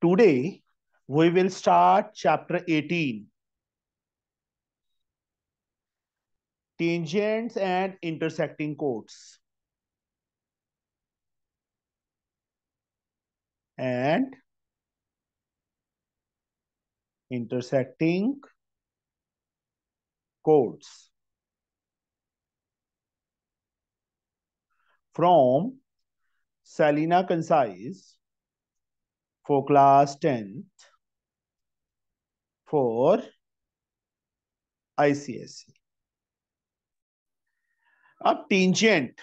Today, we will start chapter 18 Tangents and Intersecting Chords. And intersecting chords from Salina Concise for class 10th for ICSE. अब tangent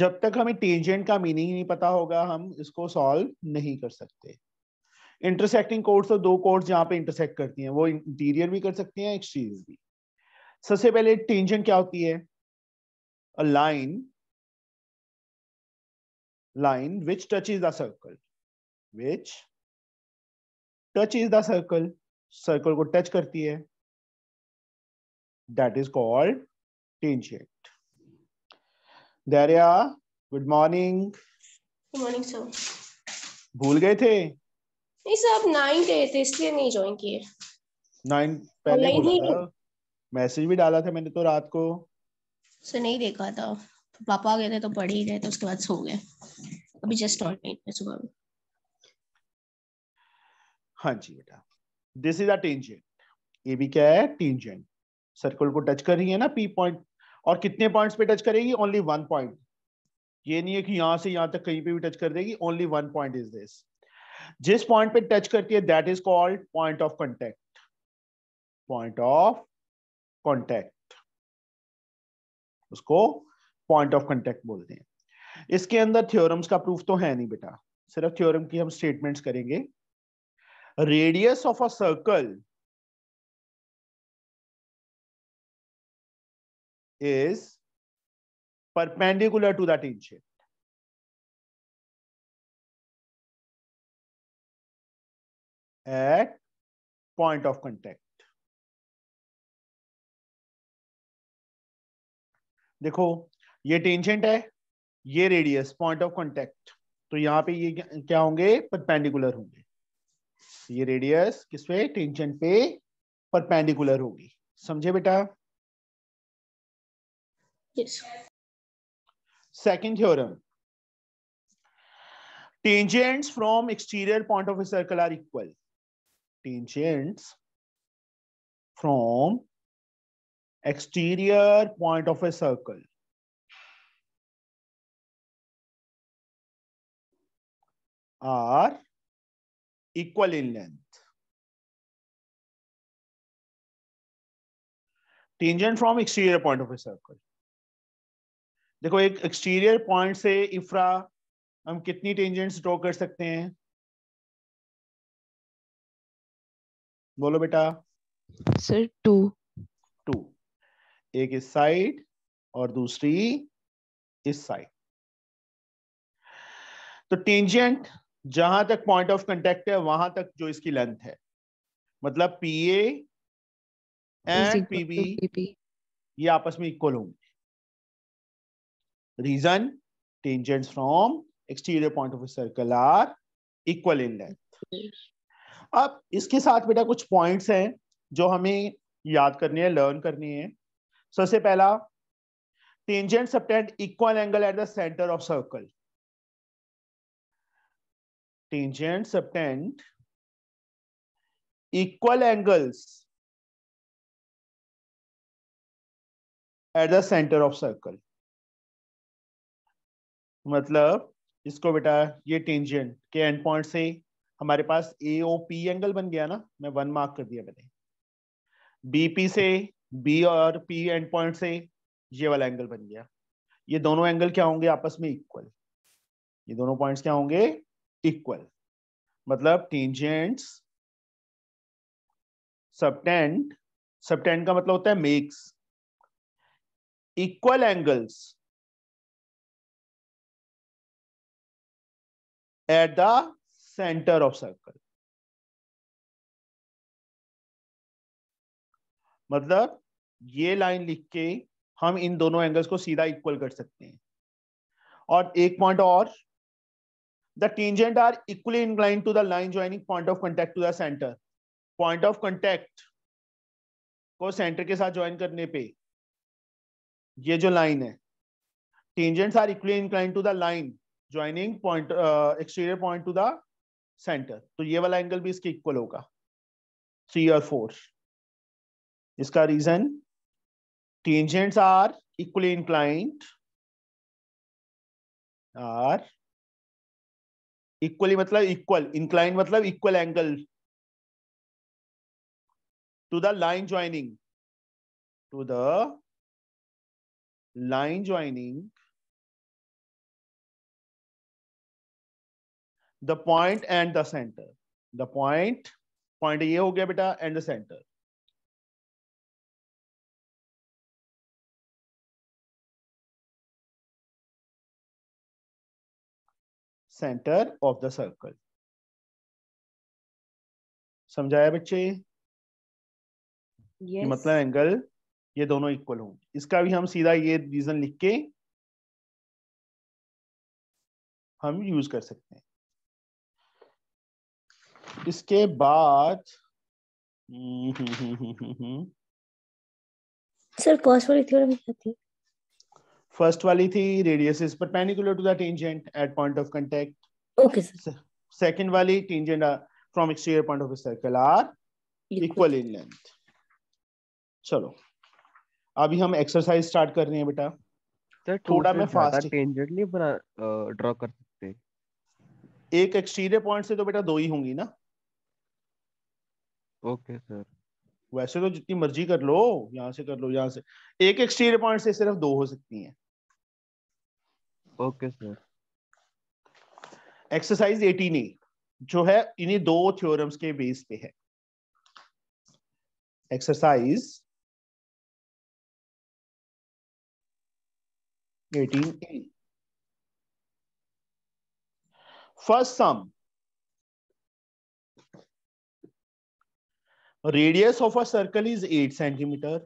जब तक हमें tangent का meaning नहीं पता होगा हम इसको सॉल्व नहीं कर सकते इंटरसेक्टिंग कोर्स तो दो कोर्स जहां पे इंटरसेक्ट करती हैं वो इंटीरियर भी कर सकती हैं एक्सटीरियर भी सबसे पहले टेंजेंट क्या होती है a line which touch is the circle which touch is the circle circle को टच करती है that is called tangent Dariya good morning good morning sir भूल गए थे नहीं सर आप नाइन गए थे इसलिए नहीं ज्वाइन किए नाइन पहले मैसेज भी डाला था मैंने तो रात को सर नहीं देखा था पापा गए थे तो पढ़ ही रहे थे उसके बाद सो गए अभी जस्ट ऑनलाइन सुबह में हाँ जी बेटा दिस इज अ टेंजेंट ये भी क्या है टेंजेंट सर्कल को टच कर रही है ना पी पॉइंट और कितने पॉइंट्स पे टच करेगी ओनली वन पॉइंट ये नहीं है कि यहां से यहां तक कहीं पे भी टच कर देगी only one point is this जिस पॉइंट पे टच करती है that is called point of contact point of contact उसको पॉइंट ऑफ कॉन्टेक्ट बोलते हैं इसके अंदर थ्योरम्स का प्रूफ तो है नहीं बेटा सिर्फ थ्योरम की हम स्टेटमेंट्स करेंगे radius of a circle is perpendicular to that inch at point of contact देखो ये टेंजेंट है ये रेडियस पॉइंट ऑफ कांटेक्ट तो यहाँ पे ये क्या होंगे परपेंडिकुलर होंगे तो ये रेडियस किस पे टेंशन पे परपेंडिकुलर होगी समझे बेटा second theorem tangents from exterior point of a circle are equal tangents from exterior point of a circle are equal in length. tangent from exterior point of a circle देखो एक exterior point से इफ्रा हम कितनी tangents draw कर सकते हैं बोलो बेटा सर टू टू एक इस साइड और दूसरी इस साइड तो टेंजेंट जहां तक पॉइंट ऑफ कंटेक्ट है वहां तक जो इसकी लेंथ है मतलब पी ए एंड पीबी ये आपस में इक्वल होंगे reason tangents from exterior point of circle are equal in length अब इसके साथ बेटा कुछ पॉइंट्स हैं जो हमें याद करने हैं लर्न करनी है सबसे पहला tangent subtend equal angle at the centre of circle tangent subtend equal angles at the centre of circle मतलब इसको बेटा ये टेंजेंट के एंड पॉइंट से हमारे पास ए ओ पी एंगल बन गया ना मैं वन मार्क कर दिया मैंने बी पी से बी और पी एंड पॉइंट से ये वाला एंगल बन गया ये दोनों एंगल क्या होंगे आपस में इक्वल ये दोनों पॉइंट्स क्या होंगे इक्वल मतलब टेंजेंट्स सबटेंट सबटेंट का मतलब होता है makes equal angles at the centre of circle मतलब ये लाइन लिख के हम इन दोनों एंगल्स को सीधा इक्वल कर सकते हैं और एक पॉइंट और the tangent are equally inclined to the line joining point of contact to the center point of contact को सेंटर के साथ ज्वाइन करने पे ये जो लाइन है tangents are equally incline to the line joining point exterior point to the centre तो ये वाला एंगल भी इसके इक्वल होगा थ्री और फोर इसका reason tangents are equally inclined are equally मतलब इक्वल इंक्लाइन मतलब equal angle to the line joining to the line joining the point and the centre the point point ये हो गया बेटा and the centre centre of the circle समझाया बच्चे yes. मतलब angle ये दोनों इक्वल होंगे इसका भी हम सीधा ये रीजन लिख के हम यूज कर सकते हैं इसके बाद सर कॉस्ट वाली थ्योरम क्या थी फर्स्ट वाली थी radius is perpendicular to the tangent at point of contact okay sir second वाली tangent from exterior point of circle are equal in length चलो अभी हम एक्सरसाइज स्टार्ट कर रहे हैं बेटा सर थोड़ा मैं फास्ट टेंजेंट नहीं बना ड्रा uh, कर सकते एक एक्सटीरियर पॉइंट से तो बेटा दो ही होंगी ना ओके सर वैसे तो जितनी मर्जी कर लो यहाँ से कर लो यहाँ से एक एक्सटीरियर पॉइंट से सिर्फ दो हो सकती हैं ओके सर एक्सरसाइज एटीन जो है इन्हीं दो थ्योरम्स के बेस पे है exercise eighteen first sum radius of a circle is eight centimetre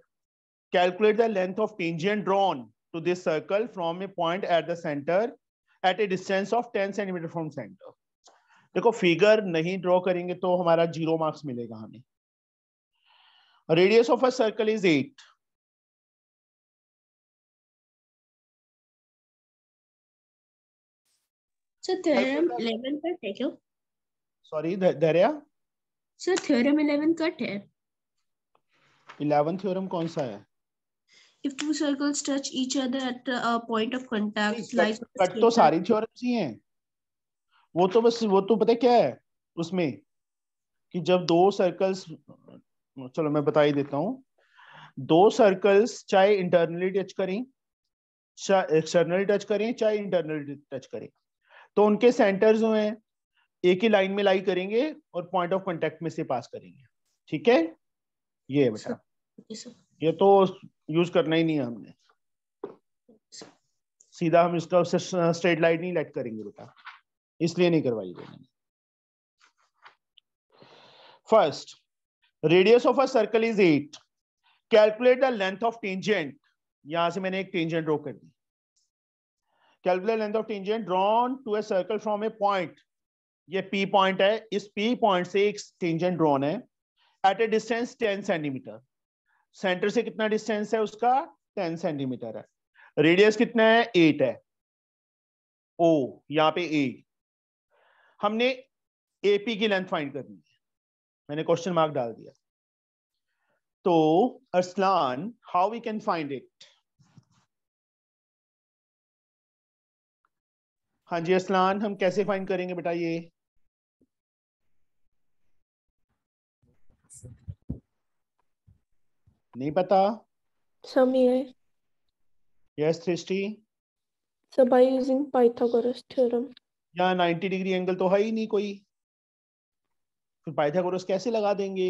calculate the length of tangent drawn to this circle from a point at the center at a distance of 10 cm from center. देखो figure नहीं draw करेंगे तो हमारा zero marks मिलेगा हमें radius of a circle is eight sorry eleven theorem कौन सा है? if two circles touch each other at a point of contact lies cut तो सारी थ्योरम्स ही हैं वो तो बस वो तो पता क्या है उसमें कि जब दो सर्कल्स चलो मैं बता ही देता हूँ दो सर्कल्स चाहे इंटरनली टच करें चाहे एक्सटर्नली टच करें चाहे इंटरनली टच करें तो उनके सेंटर्स जो हैं एक ही लाइन में लाई करेंगे और पॉइंट ऑफ कांटेक्ट में से पास करेंगे ठीक है ये बेटा ये तो यूज करना ही नहीं है हमने सीधा हम इसका स्ट्रेट लाइट नहीं लाइट करेंगे बेटा इसलिए नहीं करवाई मैंने first radius of a circle is eight calculate the length of tangent यहां से मैंने एक टेंजेंट ड्रॉ कर दी calculate length of tangent drawn to a circle from a point ये पी पॉइंट है इस पी पॉइंट से एक टेंजेंट ड्रॉन है at a distance ten centimetre centre से कितना डिस्टेंस है उसका टेन सेंटीमीटर है रेडियस कितना है एट है ओ यहाँ पे ए हमने एपी की लेंथ फाइंड करनी है मैंने क्वेश्चन मार्क डाल दिया तो Arsalan how we can find it हाँ जी असलान हम कैसे फाइंड करेंगे बेटा ये नहीं पता Some AI. Yes, Trishti. So by using Pythagoras theorem. 90 degree angle तो है ही नहीं कोई फिर पाइथागोरस कैसे लगा देंगे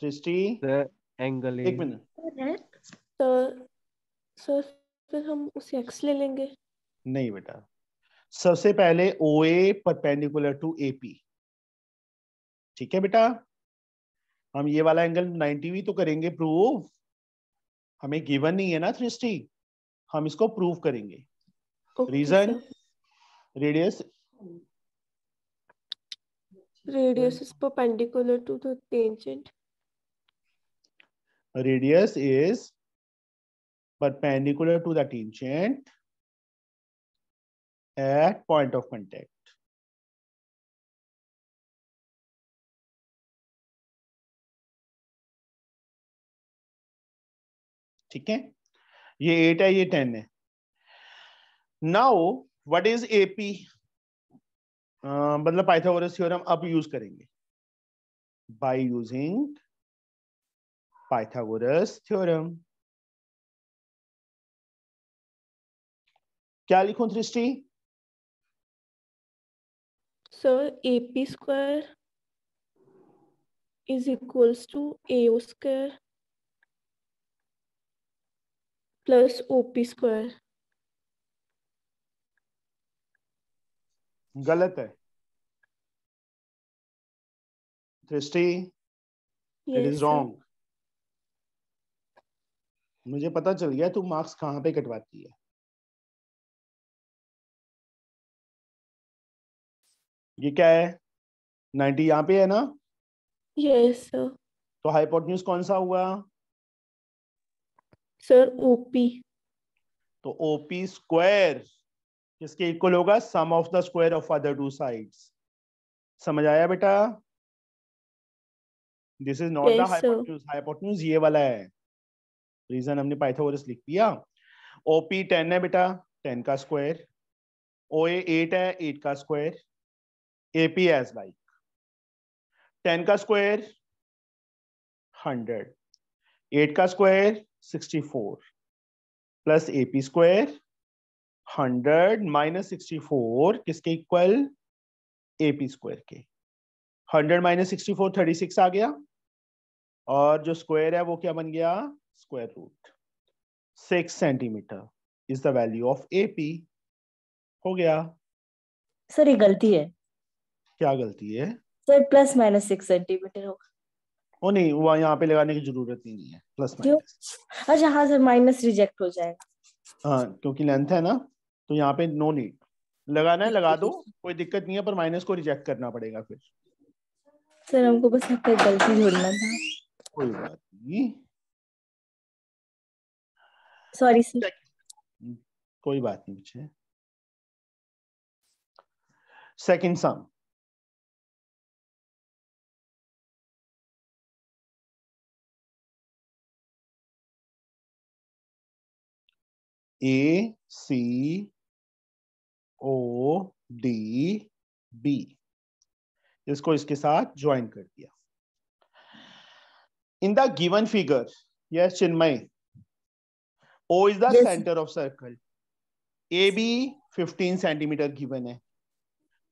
सृष्टि द एंगल एक मिनट तो सो फिर हम उसे एक्स ले लेंगे नहीं बेटा सबसे पहले ओ परपेंडिकुलर टू एपी ठीक है बेटा हम ये वाला एंगल 90 भी तो करेंगे प्रूव हमें गिवन नहीं है ना सृष्टि हम इसको प्रूव करेंगे reason radius radius is perpendicular to the tangent radius is perpendicular to the tangent at point of contact ठीक है ये एट है ये टेन है नाउ व्हाट इज एपी मतलब पाइथागोरस थ्योरम अब यूज करेंगे बाय यूजिंग पाइथागोरस थ्योरम क्या लिखूं Drishti sir A P square is equals to A square plus OP square. गलत है दृष्टि इट इज रॉन्ग मुझे पता चल गया तू मार्क्स कहाँ पे कटवाती है ये क्या है नाइन्टी यहाँ पे है ना यस yes, सर तो हाइपोटन्यूज कौन सा हुआ सर ओपी तो ओपी स्क्वायर किसके इक्वल होगा sum of the square of other two sides समझ आया बेटा this is not the hypotenuse hypotenuse ये वाला है रीजन हमने पाइथागोरस लिख दिया ओपी टेन है बेटा टेन का स्क्वायर ओए एट है एट का square AP as like ten का स्क्वायर हंड्रेड एट का square sixty four plus A P square hundred minus sixty four किसके इक्वल ए पी स्क्वायर के hundred minus sixty four thirty six आ गया और जो स्क्वायर है वो क्या बन गया square root six centimetre is the value of A P हो गया सर ये गलती है क्या गलती है sir plus minus six centimetre होगा वो नहीं वो यहाँ पे लगाने की जरूरत ही नहीं है प्लस माइनस अच्छा हाँ सर माइनस रिजेक्ट हो जाएगा हाँ क्योंकि लेंथ है ना तो यहाँ पे नो नीड लगाना है लगा दो कोई दिक्कत नहीं है पर माइनस को रिजेक्ट करना पड़ेगा फिर सर हमको बस गलती ढूंढना था कोई बात नहीं सॉरी सर हम्म, कोई बात नहीं मुझे second sum A C O D B इसको इसके साथ ज्वाइन कर दिया in the given figure yes Chinmay O is the centre of circle A B fifteen centimetre given है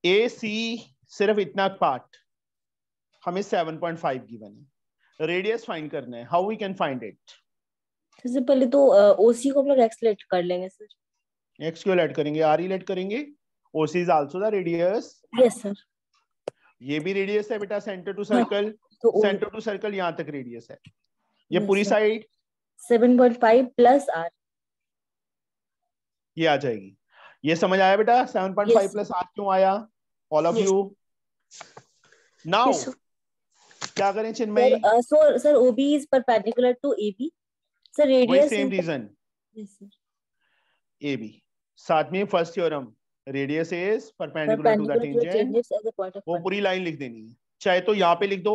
ए सी सिर्फ इतना पार्ट हमें सेवन पॉइंट फाइव गिवन है रेडियस फाइंड करना है how we can find it सबसे पहले तो ओसी को हम लोग एक्स लेट कर लेंगे सर एक्स क्यों लेट करेंगे आर ही लेट करेंगे OC is also the radius yes sir ये भी रेडियस है बेटा centre to circle centre to circle यहां तक रेडियस है ये पूरी साइड 7.5 प्लस आर ये आ जाएगी ये समझ आया बेटा 7.5 yes. प्लस आर क्यों आया ऑल ऑफ यू नाउ क्या करें Chinmay sir sir OB is perpendicular to AB sir radius same reason A B साथ में first theorem radius is perpendicular to the tangent वो पूरी लाइन लिख देनी है चाहे तो यहाँ पे लिख दो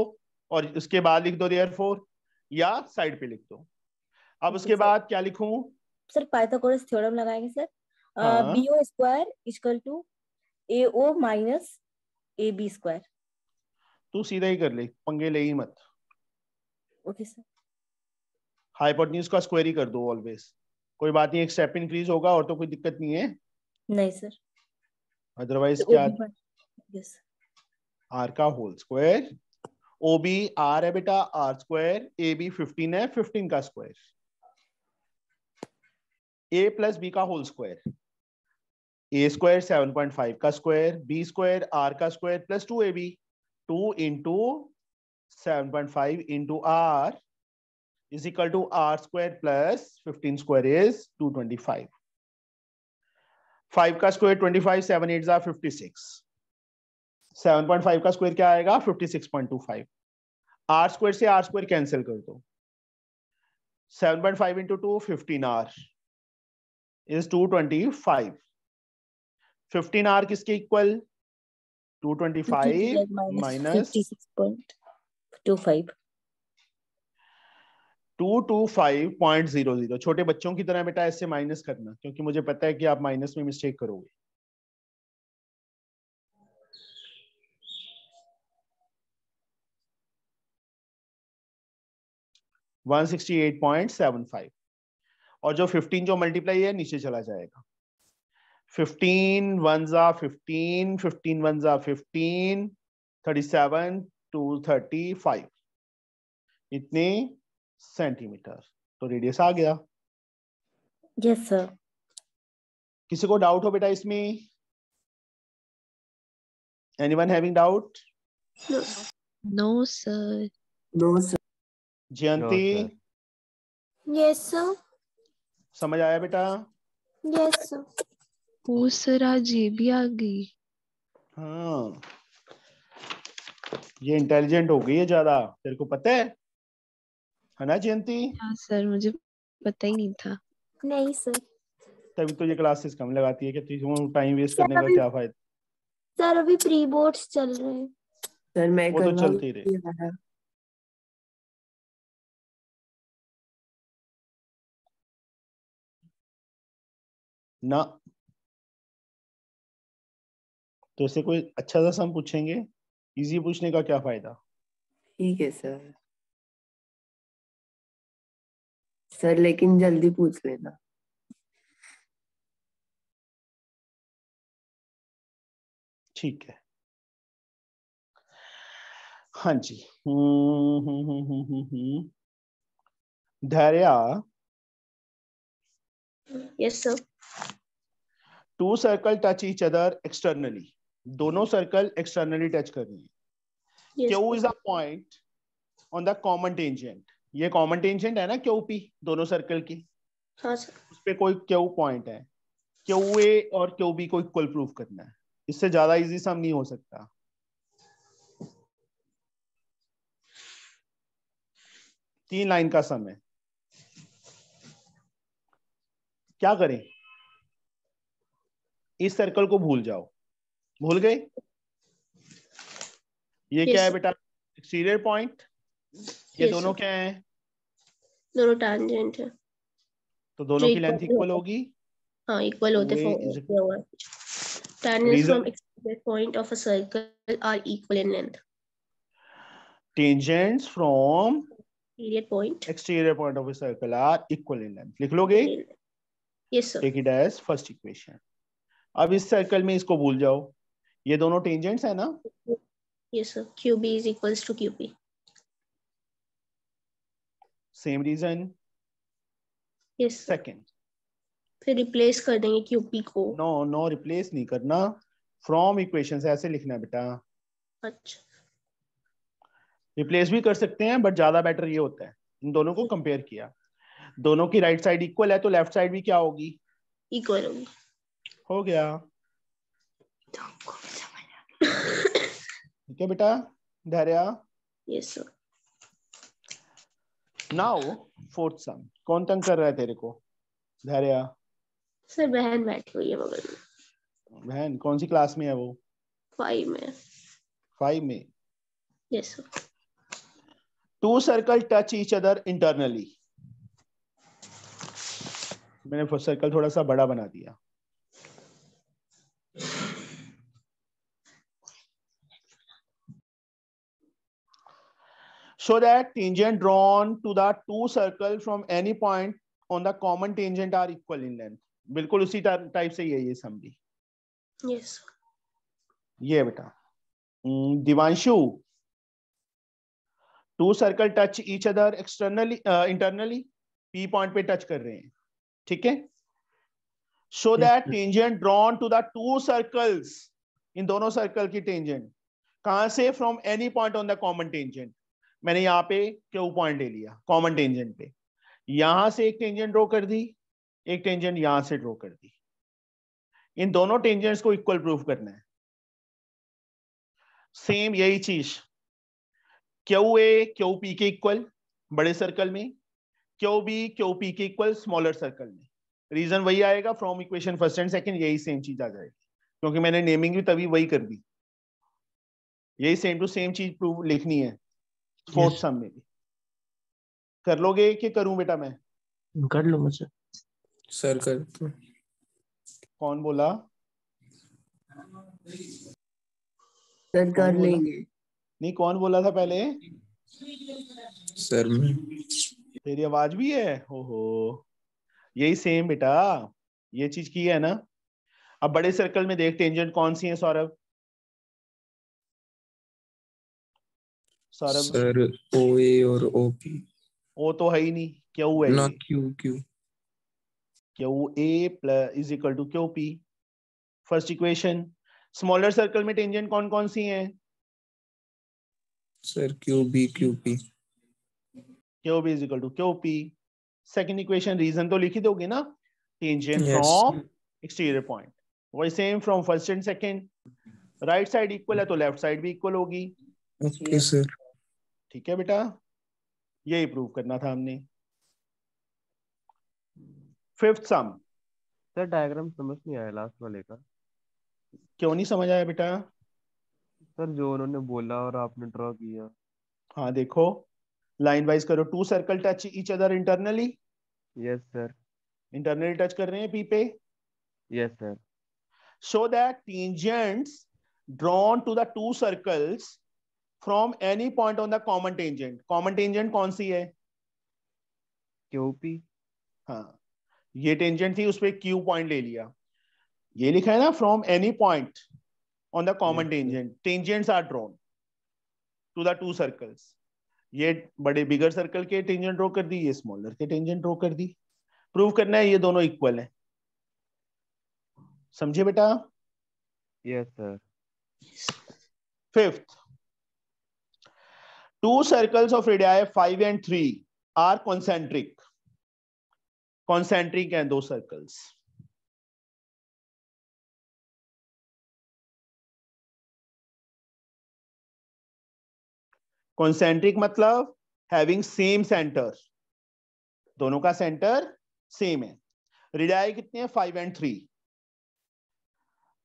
और उसके बाद लिख दो देयरफॉर या साइड पे लिख दो अब उसके बाद क्या लिखूं सर पाइथागोरस थ्योरम लगाएंगे sir B O square equal to A O minus A B square तू सीधा ही कर ले पंगे ले ही मत ओके सर हाइपोटन्यूज का स्क्वायर ही कर दो ऑलवेज कोई बात नहीं एक स्टेप इंक्रीज होगा और तो कोई दिक्कत नहीं है नहीं सर अदरवाइज तो क्या यस आर का whole square O B R है बेटा R square A B fifteen है फिफ्टीन का स्क्वायर ए प्लस बी का whole square A square seven point five का स्क्वायर बी स्क्वायर आर का square plus two A B two into seven point five into R is equal to r square plus 15 square is 225. 5 का square 25, 7 8 जा 56. 7.5 का square क्या आएगा 56.25. r square से r square cancel कर दो. 7.5 into 2 15 r is 225. 15 r किसके इक्वल 225 minus 56.25. Two two five point zero zero छोटे बच्चों की तरह बेटा इससे माइनस करना क्योंकि मुझे पता है कि आप माइनस में मिस्टेक करोगे पॉइंट सेवन फाइव और जो फिफ्टीन जो मल्टीप्लाई है नीचे चला जाएगा फिफ्टीन वन जा फिफ्टीन फिफ्टीन वन जा fifteen thirty seven two thirty five इतनी सेंटीमीटर तो रेडियस आ गया यस yes, सर किसी को डाउट हो बेटा इसमें anyone having doubt no sir no sir Jayanti yes sir समझ आया बेटा यस सर ओ सर आज ये भी आ गई हाँ ये इंटेलिजेंट हो गई है ज्यादा तेरे को पता है है ना जयंती हाँ सर मुझे पता ही नहीं था नहीं सर तभी तो ये क्लासेस कम लगाती है कि टाइम वेस्ट करने का क्या फायदा सर अभी प्री बोर्ड्स चल रहे हैं सर मैं वो तो चलती रहे ना तो इसे कोई अच्छा सा सम पूछेंगे इजी पूछने का क्या फायदा ठीक है सर सर लेकिन जल्दी पूछ लेना ठीक है हाँ जी हम्म, हम्म, हम्म, Dhairya yes sir two circle touch each other externally दोनों सर्कल एक्सटर्नली टच कर रही है Q is a point on the common tangent ये कॉमन टेंजेंट है ना क्यू पी दोनों सर्कल की हाँ सर उस पर कोई क्यू पॉइंट है क्यू ए और क्यू बी को इक्वल प्रूफ करना है इससे ज्यादा इजी सम नहीं हो सकता तीन लाइन का सम है क्या करें इस सर्कल को भूल जाओ भूल गए ये क्या है बेटा एक्सटीरियर पॉइंट ये दोनों क्या है दोनों टैंजेंट है तो दोनों की लेंथ इक्वल होगी हां इक्वल होते for tangent from explicit point of a circle are equal in length tangents from exterior point exterior point of a circle are equal in length लिख लोगे yes sir take it as first equation अब इस circle में इसको भूल जाओ ये दोनों टेंजेंट्स है ना yes sir QB is equals to QP same reason yes second फिर रिप्लेस कर देंगे क्यूपी को नो नो रिप्लेस नहीं करना फ्रॉम इक्वेशन ऐसे लिखना बेटा अच्छा रिप्लेस भी कर सकते हैं बट ज्यादा बेटर ये होता है इन दोनों को कंपेयर किया दोनों की राइट साइड इक्वल है तो लेफ्ट साइड भी क्या होगी इक्वल होगी हो तो गया ठीक है बेटा Dhairya yes sir now fourth sum कौन तंग कर रहा है तेरे को धैर्य सर बहन बैठी हुई है बगल में बहन कौन सी क्लास में है वो फाइव में फाइव में yes sir two circle touch each other internally मैंने फर्स्ट सर्कल थोड़ा सा बड़ा बना दिया so that tangent drawn to the two circle from any point on the common tangent are equal in length बिल्कुल उसी टाइप से ही है ये समरी yes. ये बेटा हम्म, Divanshu two circle touch each other externally internally P point पे touch कर रहे हैं ठीक है so that tangent drawn to the two circles in दोनों सर्कल की टेंजेंट कहां से from any point on the common tangent मैंने यहाँ पे क्यू पॉइंट ले लिया कॉमन टेंजेंट पे यहां से एक टेंजेंट ड्रॉ कर दी एक टेंजेंट यहां से ड्रॉ कर दी इन दोनों टेंजेंट्स को इक्वल प्रूफ करना है सेम यही चीज क्यू ए क्यू पी के इक्वल बड़े सर्कल में क्यू बी क्यू पी के इक्वल स्मॉलर सर्कल में रीजन वही आएगा from equation first and second यही सेम चीज आ जाएगी क्योंकि मैंने नेमिंग भी तभी वही कर दी यही सेम टू सेम चीज प्रूफ लिखनी है फोर्थ सम में भी कर लोगे कि करूं बेटा मैं कर लो मुझे सर कर कौन बोला सर कर लेंगे नहीं कौन बोला था पहले सर मैं तेरी आवाज भी है ओहो यही सेम बेटा ये चीज की है ना अब बड़े सर्कल में देख टेंजेंट कौन सी है Saurabh Saurabh sir O A और ओ पी ओ तो है ही नहीं क्यू है ना Q Q Q A plus is equal to Q P first equation smaller circle में टेंजेंट कौन कौन सी हैं sir Q B Q P Q B is equal to Q P second equation reason तो लिखी दोगे ना टेंजेंट फ्रॉम एक्सटीरियर पॉइंट वही same from first and second right side equal है तो लेफ्ट साइड भी इक्वल होगी ओके सर ठीक है बेटा यही प्रूव करना था हमने फिफ्थ सम सर डायग्राम समझ नहीं आया लास्ट वाले का क्यों नहीं समझ आया बेटा सर जो उन्होंने बोला और आपने ड्रॉ किया हाँ देखो लाइन वाइज करो two circle touch each other internally yes sir internally touch कर रहे हैं पी पे yes sir so that tangents drawn to the two circles from any point on the common tangent common tangent कौन सी है QP हाँ ये tangent थी उस पर क्यू पॉइंट ले लिया ये लिखा है ना from any point on the common tangent tangents are drawn to the two circles ये बड़े बिगर सर्कल के टेंजेंट ड्रॉ कर दी ये स्मॉलर के टेंजेंट ड्रॉ कर दी प्रूव करना है ये दोनों इक्वल है समझे बेटा yes sir fifth two circles of radii five and three are concentric concentric and दो सर्कल्स कॉन्सेंट्रिक मतलब हैविंग सेम सेंटर दोनों का सेंटर सेम है रिडाई कितने हैं five and three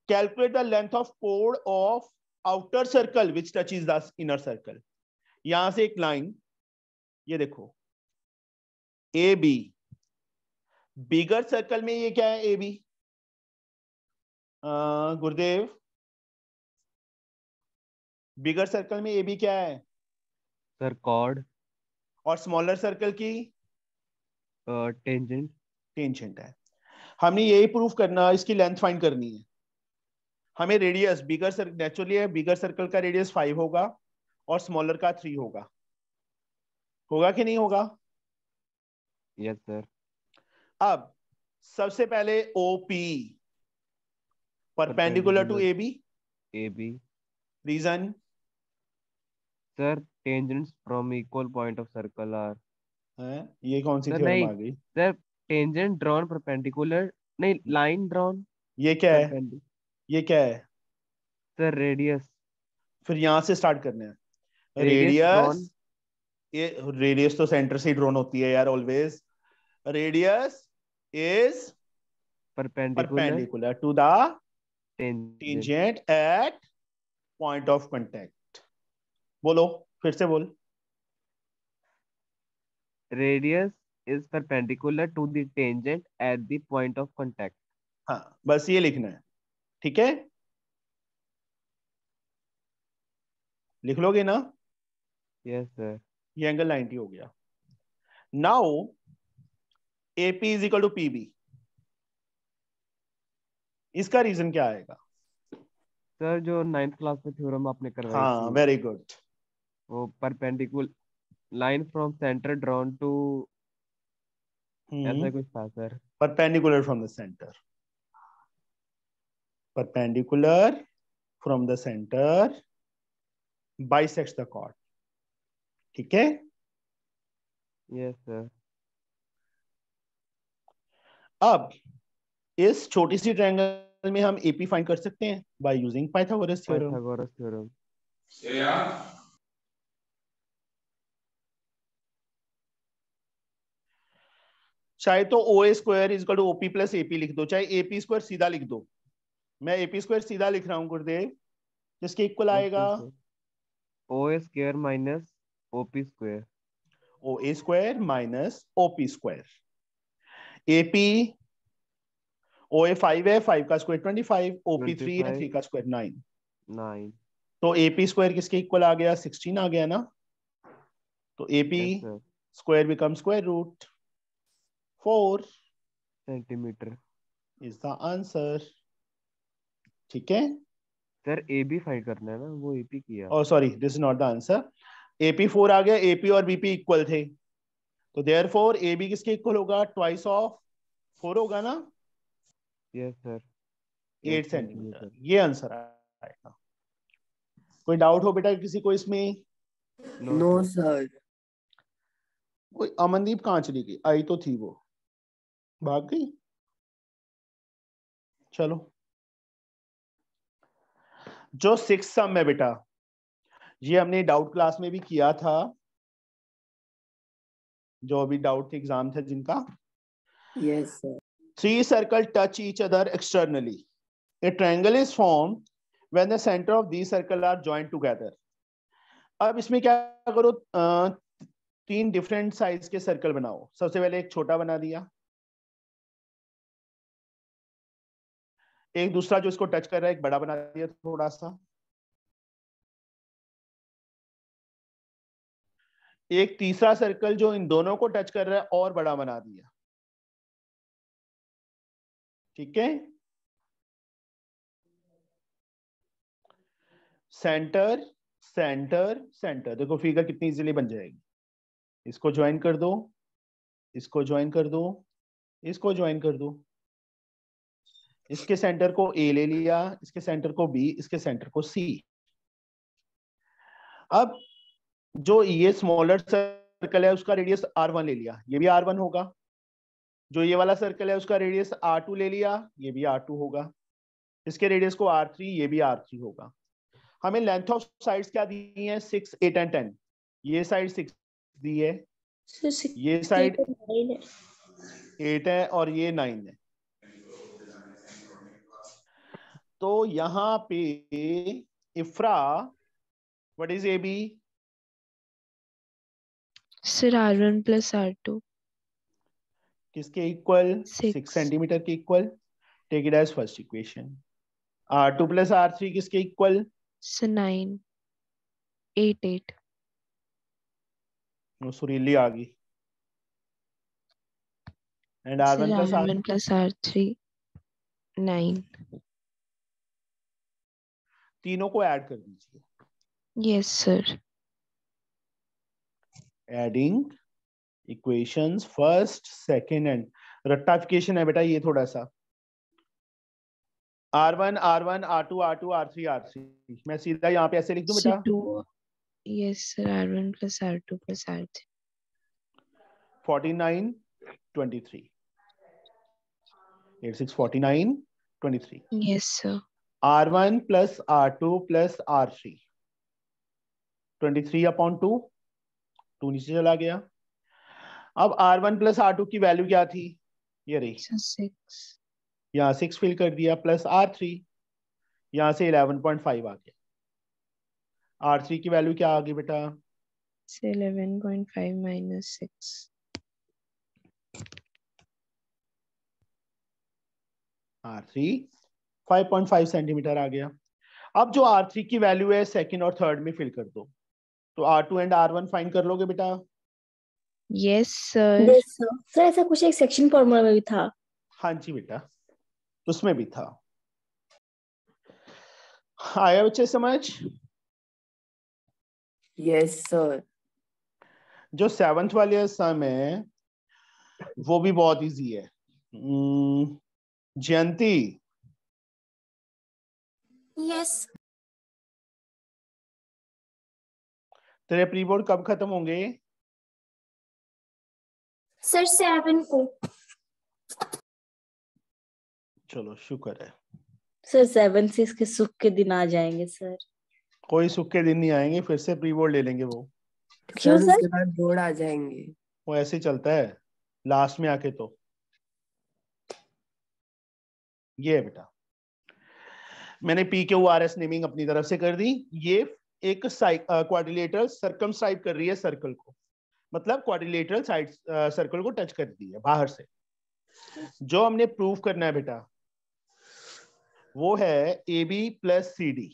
calculate the length of कोड of outer circle which touch is the inner circle यहां से एक लाइन ये देखो ए बी बिगर सर्कल में ये क्या है ए बी गुरुदेव बिगर सर्कल में ए बी क्या है सर कॉर्ड और स्मॉलर सर्कल की टेंजेंट uh, टेंजेंट है हमने यही प्रूफ करना इसकी लेंथ फाइंड करनी है हमें रेडियस बिगर सर्कल नेचुरली है बिगर सर्कल का रेडियस फाइव होगा और स्मॉलर का थ्री होगा होगा कि नहीं होगा यस सर अब सबसे पहले O P perpendicular to A B A B reason sir tangents from equal point of circle are ये कौन सी थ्योरम आ गई सर टेंजेंट ड्रॉन परपेंडिकुलर नहीं लाइन ड्रॉन ये क्या है ये क्या है सर रेडियस फिर यहां से स्टार्ट करने हैं रेडियस ये रेडियस तो सेंटर से ड्रोन होती है यार always radius is perpendicular to the tangent at point of contact बोलो फिर से बोल radius is perpendicular to the tangent at the point of contact हाँ बस ये लिखना है ठीक है लिख लोगे ना यस सर ये एंगल 90 हो गया now AP is equal to PB इसका रीजन क्या आएगा सर जो नाइन्थ क्लास में थ्योरम आपने करवाया हाँ वेरी गुड वो perpendicular line from centre drawn to ऐसा कुछ था sir perpendicular from the centre perpendicular from the centre bisects the chord ठीक है यस सर अब इस छोटी सी ट्रायंगल में हम एपी फाइंड कर सकते हैं by using Pythagoras theorem Pythagoras theorem चाहे तो O A square is to OP plus AP लिख दो चाहे एपी स्क्वायर सीधा लिख दो मैं एपी स्क्वायर सीधा लिख रहा हूँ गुरुदेव इसके इक्वल आएगा O A square minus OP square. OA square minus OP square. AP OA five है फाइव का स्क्वायर ट्वेंटी फाइव ओपी है थ्री का स्क्वायर नाइन नाइन तो AP स्क्वायर किसके इक्वल आ गया सिक्सटीन आ गया ना तो AP square become square root four centimetre is the answer ठीक है सर AB फाइंड करना है ना वो एपी किया oh sorry this is not the answer AP four आ गया एपी और बीपी इक्वल थे तो देयर फोर ए बी किसके इक्वल होगा ट्वाइस ऑफ फोर होगा ना यस सर एट सेंटीमीटर ये आंसर आएगा कोई डाउट हो बेटा किसी को इसमें नो सर कोई अमनदीप कहाँ चली गई आई तो थी वो भाग गई चलो जो सिक्स सम है बेटा ये हमने डाउट क्लास में भी किया था जो अभी डाउट एग्जाम था जिनका yes three circle touch each other externally a triangle is form when the centre of the circle are joint together अब इसमें क्या करो तीन डिफरेंट साइज के सर्कल बनाओ सबसे पहले एक छोटा बना दिया एक दूसरा जो इसको टच कर रहा है एक बड़ा बना दिया थोड़ा सा एक तीसरा सर्कल जो इन दोनों को टच कर रहा है और बड़ा बना दिया ठीक है सेंटर सेंटर सेंटर देखो फिगर कितनी इजीली बन जाएगी इसको ज्वाइन कर दो इसको ज्वाइन कर दो इसको ज्वाइन कर दो इसके सेंटर को ए ले लिया इसके सेंटर को बी इसके सेंटर को सी अब जो ये स्मॉलर सर्कल है उसका रेडियस आर वन ले लिया ये भी आर वन होगा जो ये वाला सर्कल है उसका रेडियस आर टू ले लिया ये भी आर टू होगा इसके रेडियस को आर थ्री ये भी आर थ्री होगा हमें लेंथ ऑफ साइड्स क्या दी है सिक्स एट एंड टेन ये साइड सिक्स दी है ये साइड एट है और ये नाइन है तो यहाँ पे Ifra what is A B sir R one plus R two किसके इक्वल सिक्स सेंटीमीटर के equal take it as first equation R two plus R three किसके equal sir nine eight eight सुरीली आ गई and R one plus R plus R three nine तीनों को add कर दीजिए yes sir adding equations first second and रट्टाफिकेशन है बेटा ये थोड़ा सा R one are one R two R two R three R three मैं सीधा यहाँ पे ऐसे लिख दूँ बेटा yes sir R one plus R two plus R three forty nine twenty three eight six forty nine twenty three yes sir R one plus R two plus R three twenty three upon two two नीचे चला गया अब R one plus R two की value क्या थी ये रही six अच्छा, यहाँ सिक्स फिल कर दिया प्लस आर थ्री यहाँ से इलेवन पॉइंट फाइव आ गया आर थ्री की वैल्यू क्या आ गई बेटा eleven point five minus six R three five point five centimetre आ गया अब जो आर थ्री की वैल्यू है सेकेंड और थर्ड में फिल कर दो तो R two and R one find कर लोगे बेटा यस सर सर ऐसा कुछ एक सेक्शन में भी था हाँ जी बेटा उसमें भी था आया बच्चे समझ यस सर जो सेवंथ वाले सम है वो भी बहुत इजी है hmm, जयंती यस तेरे प्री बोर्ड कब खत्म होंगे सर सेवन को चलो शुक्र है सर सेवन से इसके सुख के दिन आ जाएंगे सर कोई सुख के दिन नहीं आएंगे फिर से प्री बोर्ड ले लेंगे वो क्यों सर बोर्ड आ जाएंगे वो ऐसे चलता है लास्ट में आके तो ये बेटा मैंने पी के ओ आर एस नेमिंग अपनी तरफ से कर दी ये एक क्वारिलेटर सर्कम uh, कर रही है सर्कल को मतलब क्वारिलेटर साइड सर्कल को टच कर दी है बाहर से जो हमने प्रूव करना है बेटा वो है A B plus C D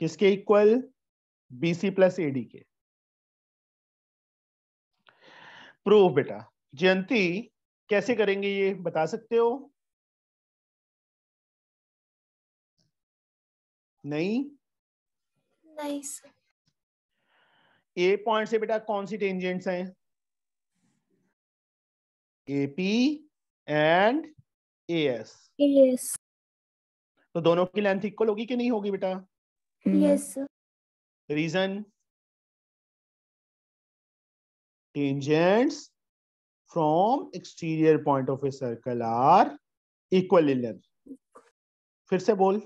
किसके equal B C plus A D के प्रूफ बेटा जयंती कैसे करेंगे ये बता सकते हो नहीं नहीं ए पॉइंट से बेटा कौन सी टेंजेंट्स हैं A P and A S S तो दोनों की लेंथ इक्वल होगी कि नहीं होगी बेटा yes reason tangents from exterior point of a circle are equal फिर से बोल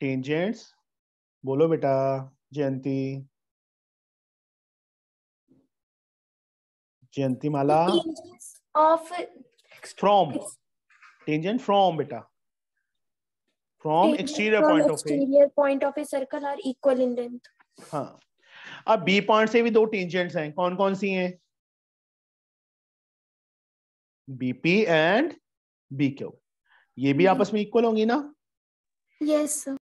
टेंजेंट्स बोलो बेटा जयंती जयंती माला ऑफ फ्रॉम टेंजेंट फ्रॉम बेटा from exterior point of exterior point of a circle are equal in length हाँ अब बी पॉइंट से भी दो टेंजेंट्स हैं कौन कौन सी हैं बीपी एंड बी ये भी hmm. आपस में इक्वल होंगी ना यस yes,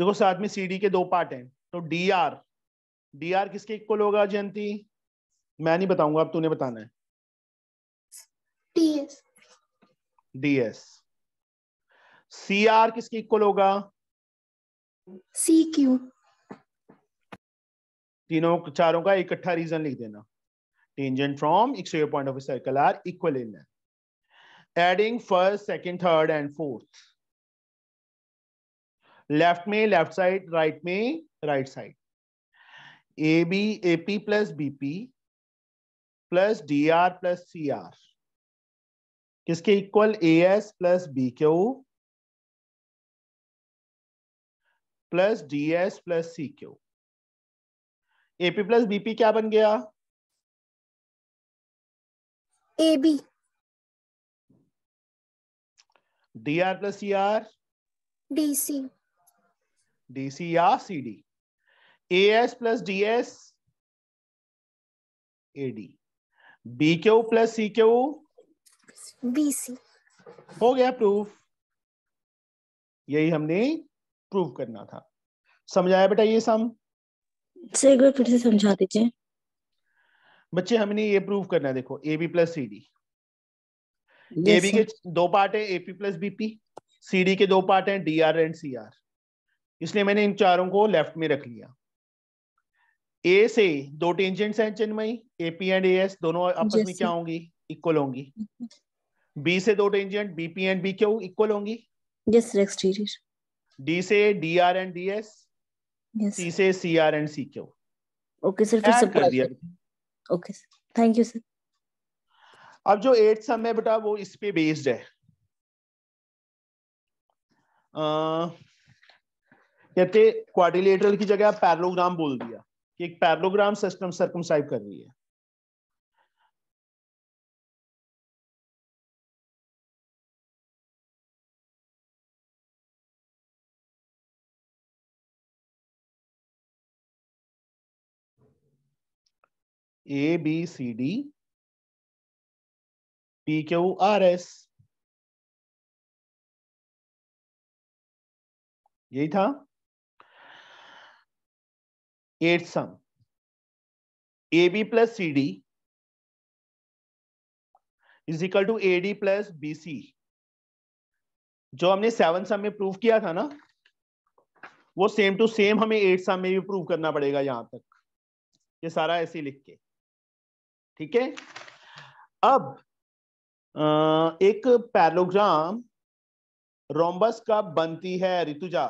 देखो साथ में सीडी के दो पार्ट हैं तो डी आर डी आर किसके इक्वल होगा जयंती मैं नहीं बताऊंगा अब तूने बताना है डीएस डीएस सी आर किसके इक्वल होगा सी क्यू तीनों चारों का इकट्ठा रीजन लिख देना tangent from exterior point of circle are equal in adding first second third and fourth left में लेफ्ट साइड राइट में right side A B A P plus B P plus D R plus C R किसके equal A S plus B Q plus D S plus C Q AP plus BP क्या बन गया A B D R plus C R D C DC या CD A S plus D S A D B Q plus C Q B C हो गया proof यही हमने proof करना था समझाया बेटा ये सम से एक बार फिर से समझा दीजिए बच्चे हमने ये प्रूव करना है देखो A B plus C D A B के दो पार्ट है AP plus BP C D के दो पार्ट है D R and C R इसलिए मैंने इन चारों को लेफ्ट में रख लिया ए से दो टेंजेंट्स हैं Chinmayi AP and A S दोनों आपस में क्या होंगी इक्वल होंगी बी mm-hmm. से दो tangent BP and B Q equal होंगी यस एक्सटीरियर डी से D R and D S C से C R and C Q okay sir फिर सब कर दिया okay sir thank you sir अब जो एट सम है बेटा वो इस पे बेस्ड है कहते क्वारिलेटरल की जगह पैरलोग्राम बोल दिया कि एक पैरलोग्राम सिस्टम सर्कमसाइब कर रही है A B C D P Q R S यही था eight A B plus C D is equal to A D plus B C जो हमने सेवन सम में प्रूव किया था ना वो सेम टू सेम हमें एट सम में भी प्रूव करना पड़ेगा यहां तक ये सारा ऐसे लिख के ठीक है अब एक पैरोग्राम रोम्बस का बनती है ऋतुजा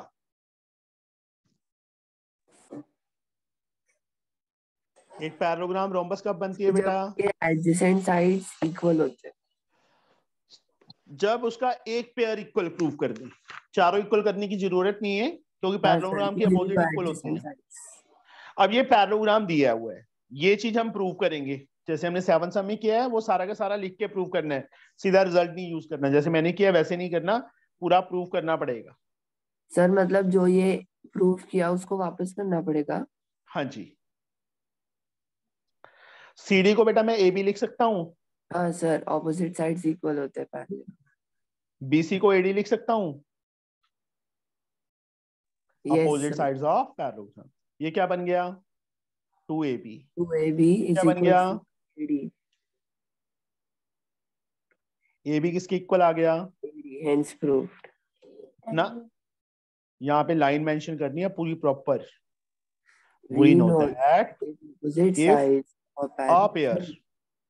एक पैरोग्राम रोम्बस कब बनती है बेटा एडजेसेंट साइड्स इक्वल होते हैं जब उसका एक पेयर इक्वल प्रूव कर दे चारों इक्वल करने की जरूरत नहीं है क्योंकि पैरोग्राम के अपोजिट इक्वल होते हैं अब ये पैरोग्राम दिया हुआ है ये चीज हम प्रूव करेंगे जैसे हमने सेवन सम में किया है वो सारा का सारा लिख के प्रूव करना है सीधा रिजल्ट नहीं यूज करना जैसे मैंने किया वैसे नहीं करना पूरा प्रूव करना पड़ेगा सर मतलब जो ये प्रूव किया उसको वापस करना पड़ेगा हाँ जी सी डी को बेटा मैं ए बी लिख सकता हूँ सर ऑपोजिट साइड इक्वल होते हैं बी सी को एडी लिख सकता हूँ अपोजिट साइड्स ऑफ पैरेलल ये क्या बन गया two A B two A B क्या बन गया ए बी किसके इक्वल आ गया हेंस प्रूफ ना यहाँ पे लाइन मेंशन करनी है पूरी प्रॉपर वी ग्रीन होता है a pair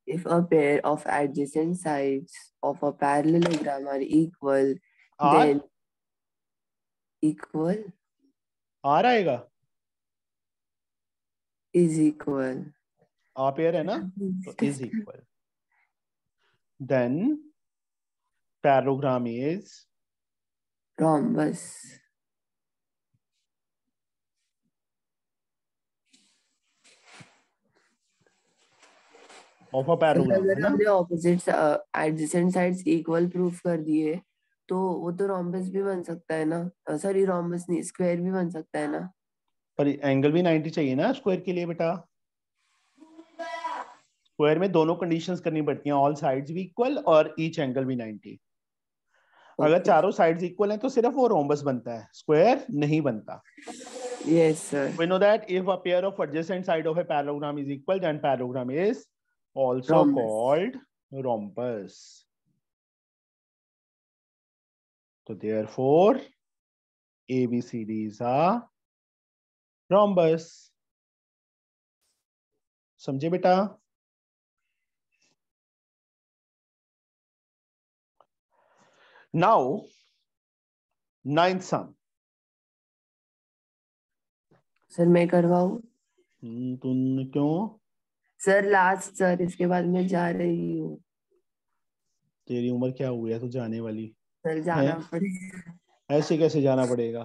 if a pair of adjacent sides of a parallelogram are equal r? then equal r आएगा is equal a pair है ना So is equal then parallelogram is rhombus of a parallel अगर हमने opposite adjacent sides equal proof कर दिए तो वो तो रोम्बस भी बन सकता है ना सॉरी रोम्बस नहीं स्क्वायर भी बन सकता है ना पर एंगल भी 90 चाहिए ना स्क्वायर के लिए बेटा स्क्वायर में दोनों कंडीशंस करनी पड़ती हैं ऑल साइड्स भी इक्वल और ईच एंगल भी 90 अगर चारों साइड्स इक्वल हैं तो सिर्फ वो रोम्बस बनता है स्क्वायर नहीं बनता yes sir we know that if a pair of adjacent side of a parallelogram is equal then parallelogram is also rhombus. called rhombus. So therefore, a b c d is a rhombus. samjhe beta now ninth sum sir मैं करवाऊं तुम क्यों sir last sir इसके बाद मैं जा रही हूँ तेरी उम्र क्या हुई है तो जाने वाली सर जाना पड़ेगा ऐसे कैसे जाना पड़ेगा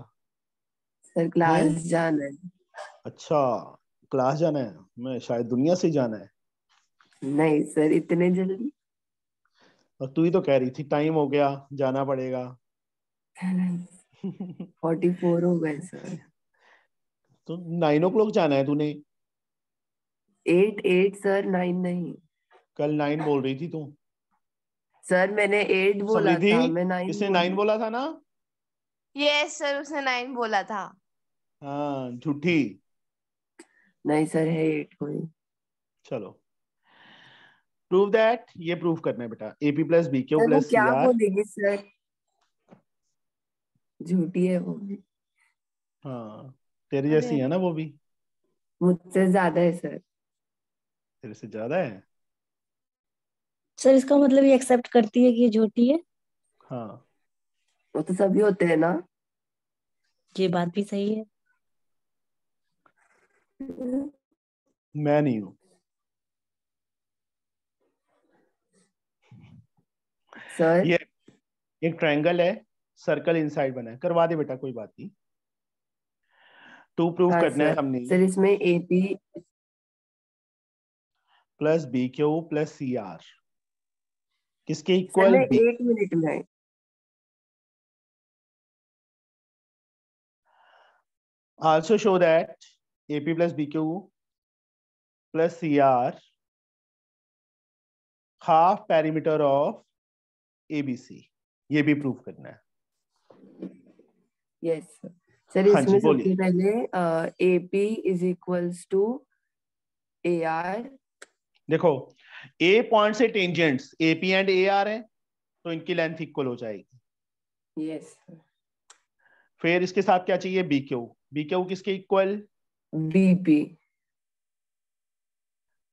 सर क्लास है? जाना है अच्छा क्लास जाना है मैं शायद दुनिया से जाना है नहीं सर इतने जल्दी और तू ही तो कह रही थी टाइम हो गया जाना पड़ेगा फोर्टी फोर हो गए सर तो नाइन ओ क्लॉक जाना है तूने एट एट सर नाइन नहीं कल नाइन बोल रही थी तू सर मैंने एट बोला था मैं नाइन इसने नाइन बोला था ना यस सर उसने नाइन बोला था हाँ झूठी नहीं सर है एट कोई चलो प्रूव दैट ये प्रूव करना है बेटा AP plus B Q plus क्या बोलेगी सर झूठी है वो भी हाँ तेरी जैसी है ना वो भी मुझसे ज्यादा है सर तेरे से ज्यादा है सर इसका मतलब ये एक्सेप्ट करती है कि ये झूठी है हाँ वो तो सभी होते हैं ना ये बात भी सही है मैं नहीं हूँ सर ये एक ट्रायंगल है सर्कल इनसाइड बना है करवा दे बेटा कोई बात नहीं टू प्रूव हाँ करना सर, है हमने सर इसमें AP plus B Q plus C R किसके इक्वल एक मिनट में plus B Q plus C R half perimeter of A B C ये भी प्रूव करना है यस सर हाँ इसमें सबसे पहले A P is equals to A R देखो ए पॉइंट से tangents AP and A R है तो इनकी लेंथ इक्वल हो जाएगी yes. फिर इसके साथ क्या चाहिए बी क्यू बी क्यू किसके इक्वल बीपी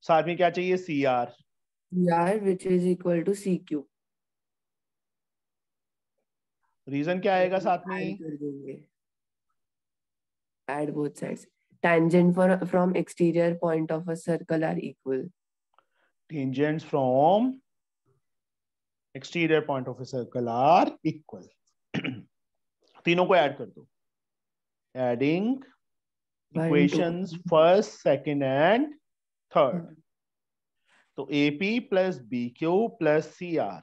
साथ में क्या चाहिए C R R which is equal to C Q reason क्या आएगा साथ में add both side tangent for from exterior point of a circle are equal tangents from exterior point of a circle are equal तीनों को add कर दो adding equation first second and third तो AP plus B Q plus C R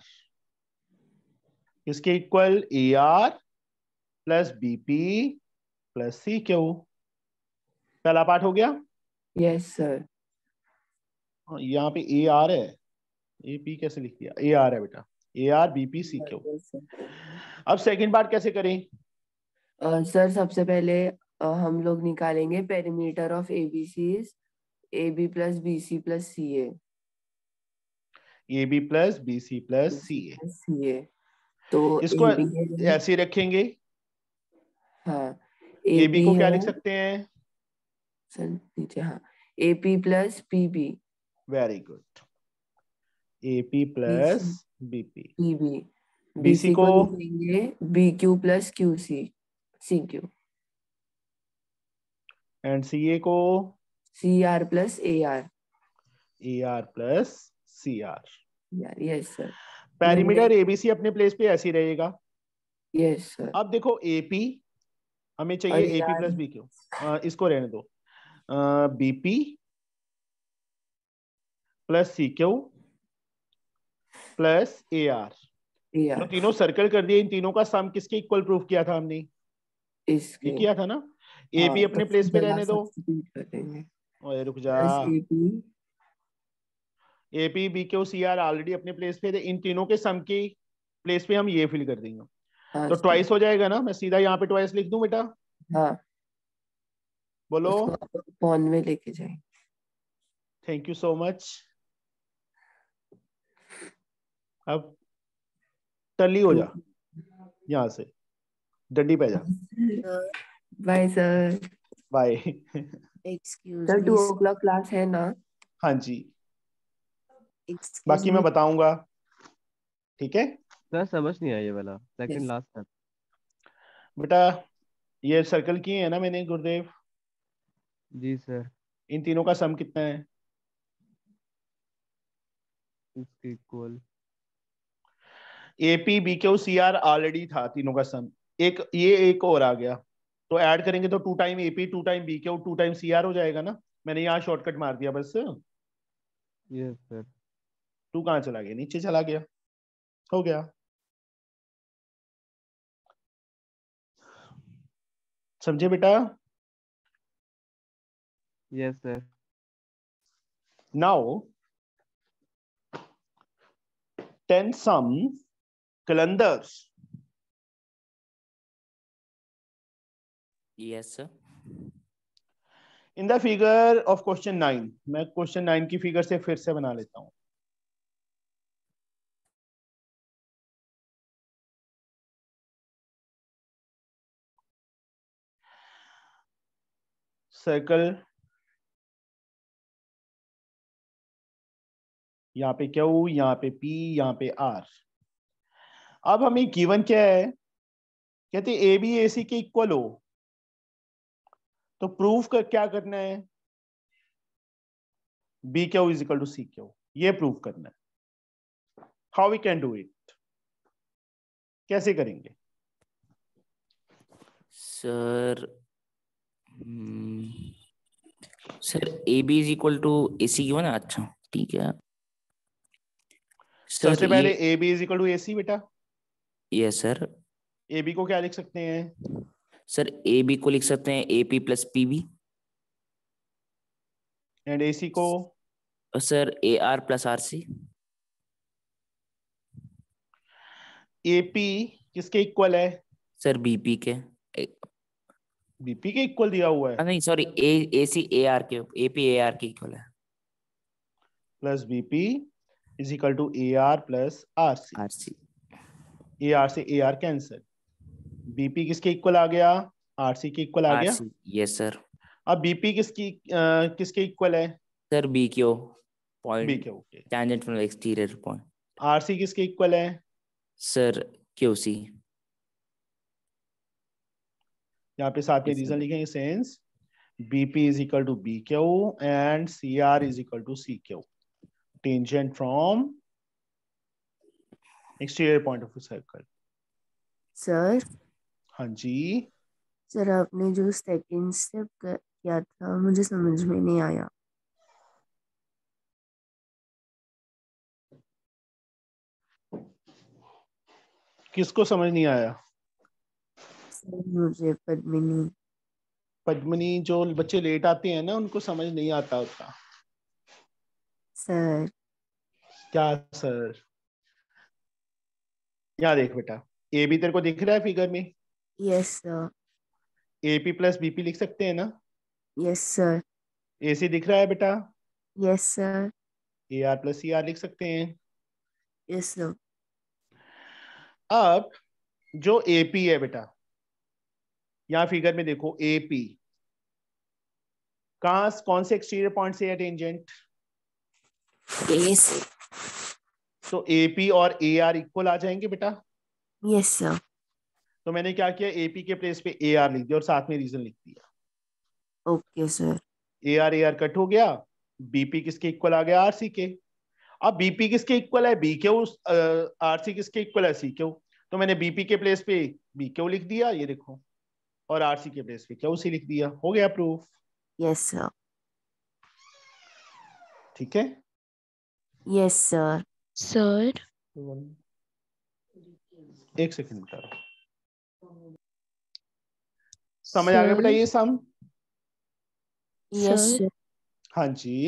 इसके equal A R plus B P plus C Q पहला part हो गया yes yes, sir हाँ, यहाँ पे ए आर है ए पी कैसे लिख दिया ए आर है बेटा A R B P C Q अब सेकंड पार्ट कैसे करें सर uh, सबसे पहले uh, हम लोग निकालेंगे perimeter of A B C A B plus B C plus C A A B plus B C plus C A C A तो इसको ऐसे रखेंगे हाँ ए बी को क्या लिख सकते हैं सर नीचे हाँ A P plus P B very good A P plus BP BC को plus Q C C Q and A को A R A R plus C R yes sir parameter ABC अपने place पे ऐसी रहेगा yes sir अब देखो AP हमें चाहिए एपी प्लस बीक्यू इसको रहने दो BP plus C Q plus A R तो तीनों सर्कल कर दिए इन तीनों का सम किसके इक्वल प्रूफ किया था हमने इसके किया था ना ए बी हाँ, अपने प्लेस तो पे रहने दो रुक जा A P B Q C R already अपने प्लेस पे थे इन तीनों के सम की प्लेस पे हम ये फिल कर देंगे हाँ, तो ट्वाइस हो जाएगा ना मैं सीधा यहाँ पे ट्वाइस लिख दू बेटा हाँ बोलो में लेके जाए थैंक यू सो मच अब टली हो जा यहाँ से डंडी पे जा bye sir bye excuse sir 2 o'clock class है ना हाँ जी Excuse बाकी मैं बताऊंगा ठीक है सर समझ नहीं आया ये वाला सेकंड लास्ट तक बेटा ये सर्कल किए है ना मैंने गुरुदेव जी सर इन तीनों का सम कितना है इसके इक्वल एपी बी के सी आर ऑलरेडी था तीनों का सम एक ये एक और आ गया तो ऐड करेंगे तो two time AP two time B के टू टाइम सी आर हो जाएगा ना मैंने यहाँ शॉर्टकट मार दिया बस यस सर टू कहाँ चला गया नीचे चला गया हो गया समझे बेटा yes sir now ten sum Calendars. Yes, sir. In the figure of question nine मैं क्वेश्चन नाइन की फिगर से फिर से बना लेता hu सर्कल यहां पे क्यू यहां पे पी यहां पे आर अब हमें गिवन क्या है कहते ए बी ए सी के इक्वल हो तो प्रूफ का क्या करना है B Q is equal to C Q ये प्रूफ करना है how we can do it कैसे करेंगे sir sir A B is equal to A C Q ना अच्छा ठीक है सबसे पहले A B is equal to A C बेटा यस सर ए बी को क्या लिख सकते हैं सर ए बी को लिख सकते हैं A P plus P B and A C को sir A R plus R C A P किसके इक्वल है सर बी पी के बीपी के इक्वल दिया हुआ है ah, नहीं sorry A A C A R के ए पी ए आर के इक्वल है plus BP is equal to A R plus R C R C A R से ए आर कैंसिल बीपी किसके equal आ गया R सी के equal आ गया यस सर अब बीपी किसकी आ, किसके इक्वल है sir B Q point B Q okay tangent from exterior point R C किसके इक्वल है सर क्यू सी यहाँ पे साथ में रीजन लिखेंगे since BP is equal to B Q and C R is equal to C Q tangent from exterior point of view circle sir हाँ जी sir आपने जो सेकंड स्टेप किया था मुझे समझ में नहीं आया किसको समझ नहीं आया मुझे पद्मिनी पद्मिनी जो बच्चे लेट आते हैं ना उनको समझ नहीं आता उतना सर क्या सर यहाँ देख बेटा ए बी तेरे को दिख रहा है फिगर में yes sir A P plus BP लिख सकते हैं ना यस सर ए सी दिख रहा है बेटा yes sir A R plus C R लिख सकते हैं यस सर अब जो ए पी है बेटा यहाँ फिगर में देखो ए पी कहा कौन से एक्सटीरियर पॉइंट से है टेंजेंट ए सी तो एपी और ए आर इक्वल आ जाएंगे बेटा यस सर तो मैंने क्या किया एपी के प्लेस पे ए आर लिख दिया और साथ में रीजन लिख दिया okay sir A R A R cut हो गया बीपी किसके इक्वल आ गया आरसी के अब बीपी किसके इक्वल है बी के आरसी किसके इक्वल है सी क्यू तो मैंने बीपी के प्लेस पे बी क्यू लिख दिया ये देखो और आरसी के प्लेस पे क्या उसी लिख दिया हो गया प्रूफ यस सर ठीक है यस सर सर एक सेकंड बेटा समझ आ गया बेटा ये सम यस हाँ जी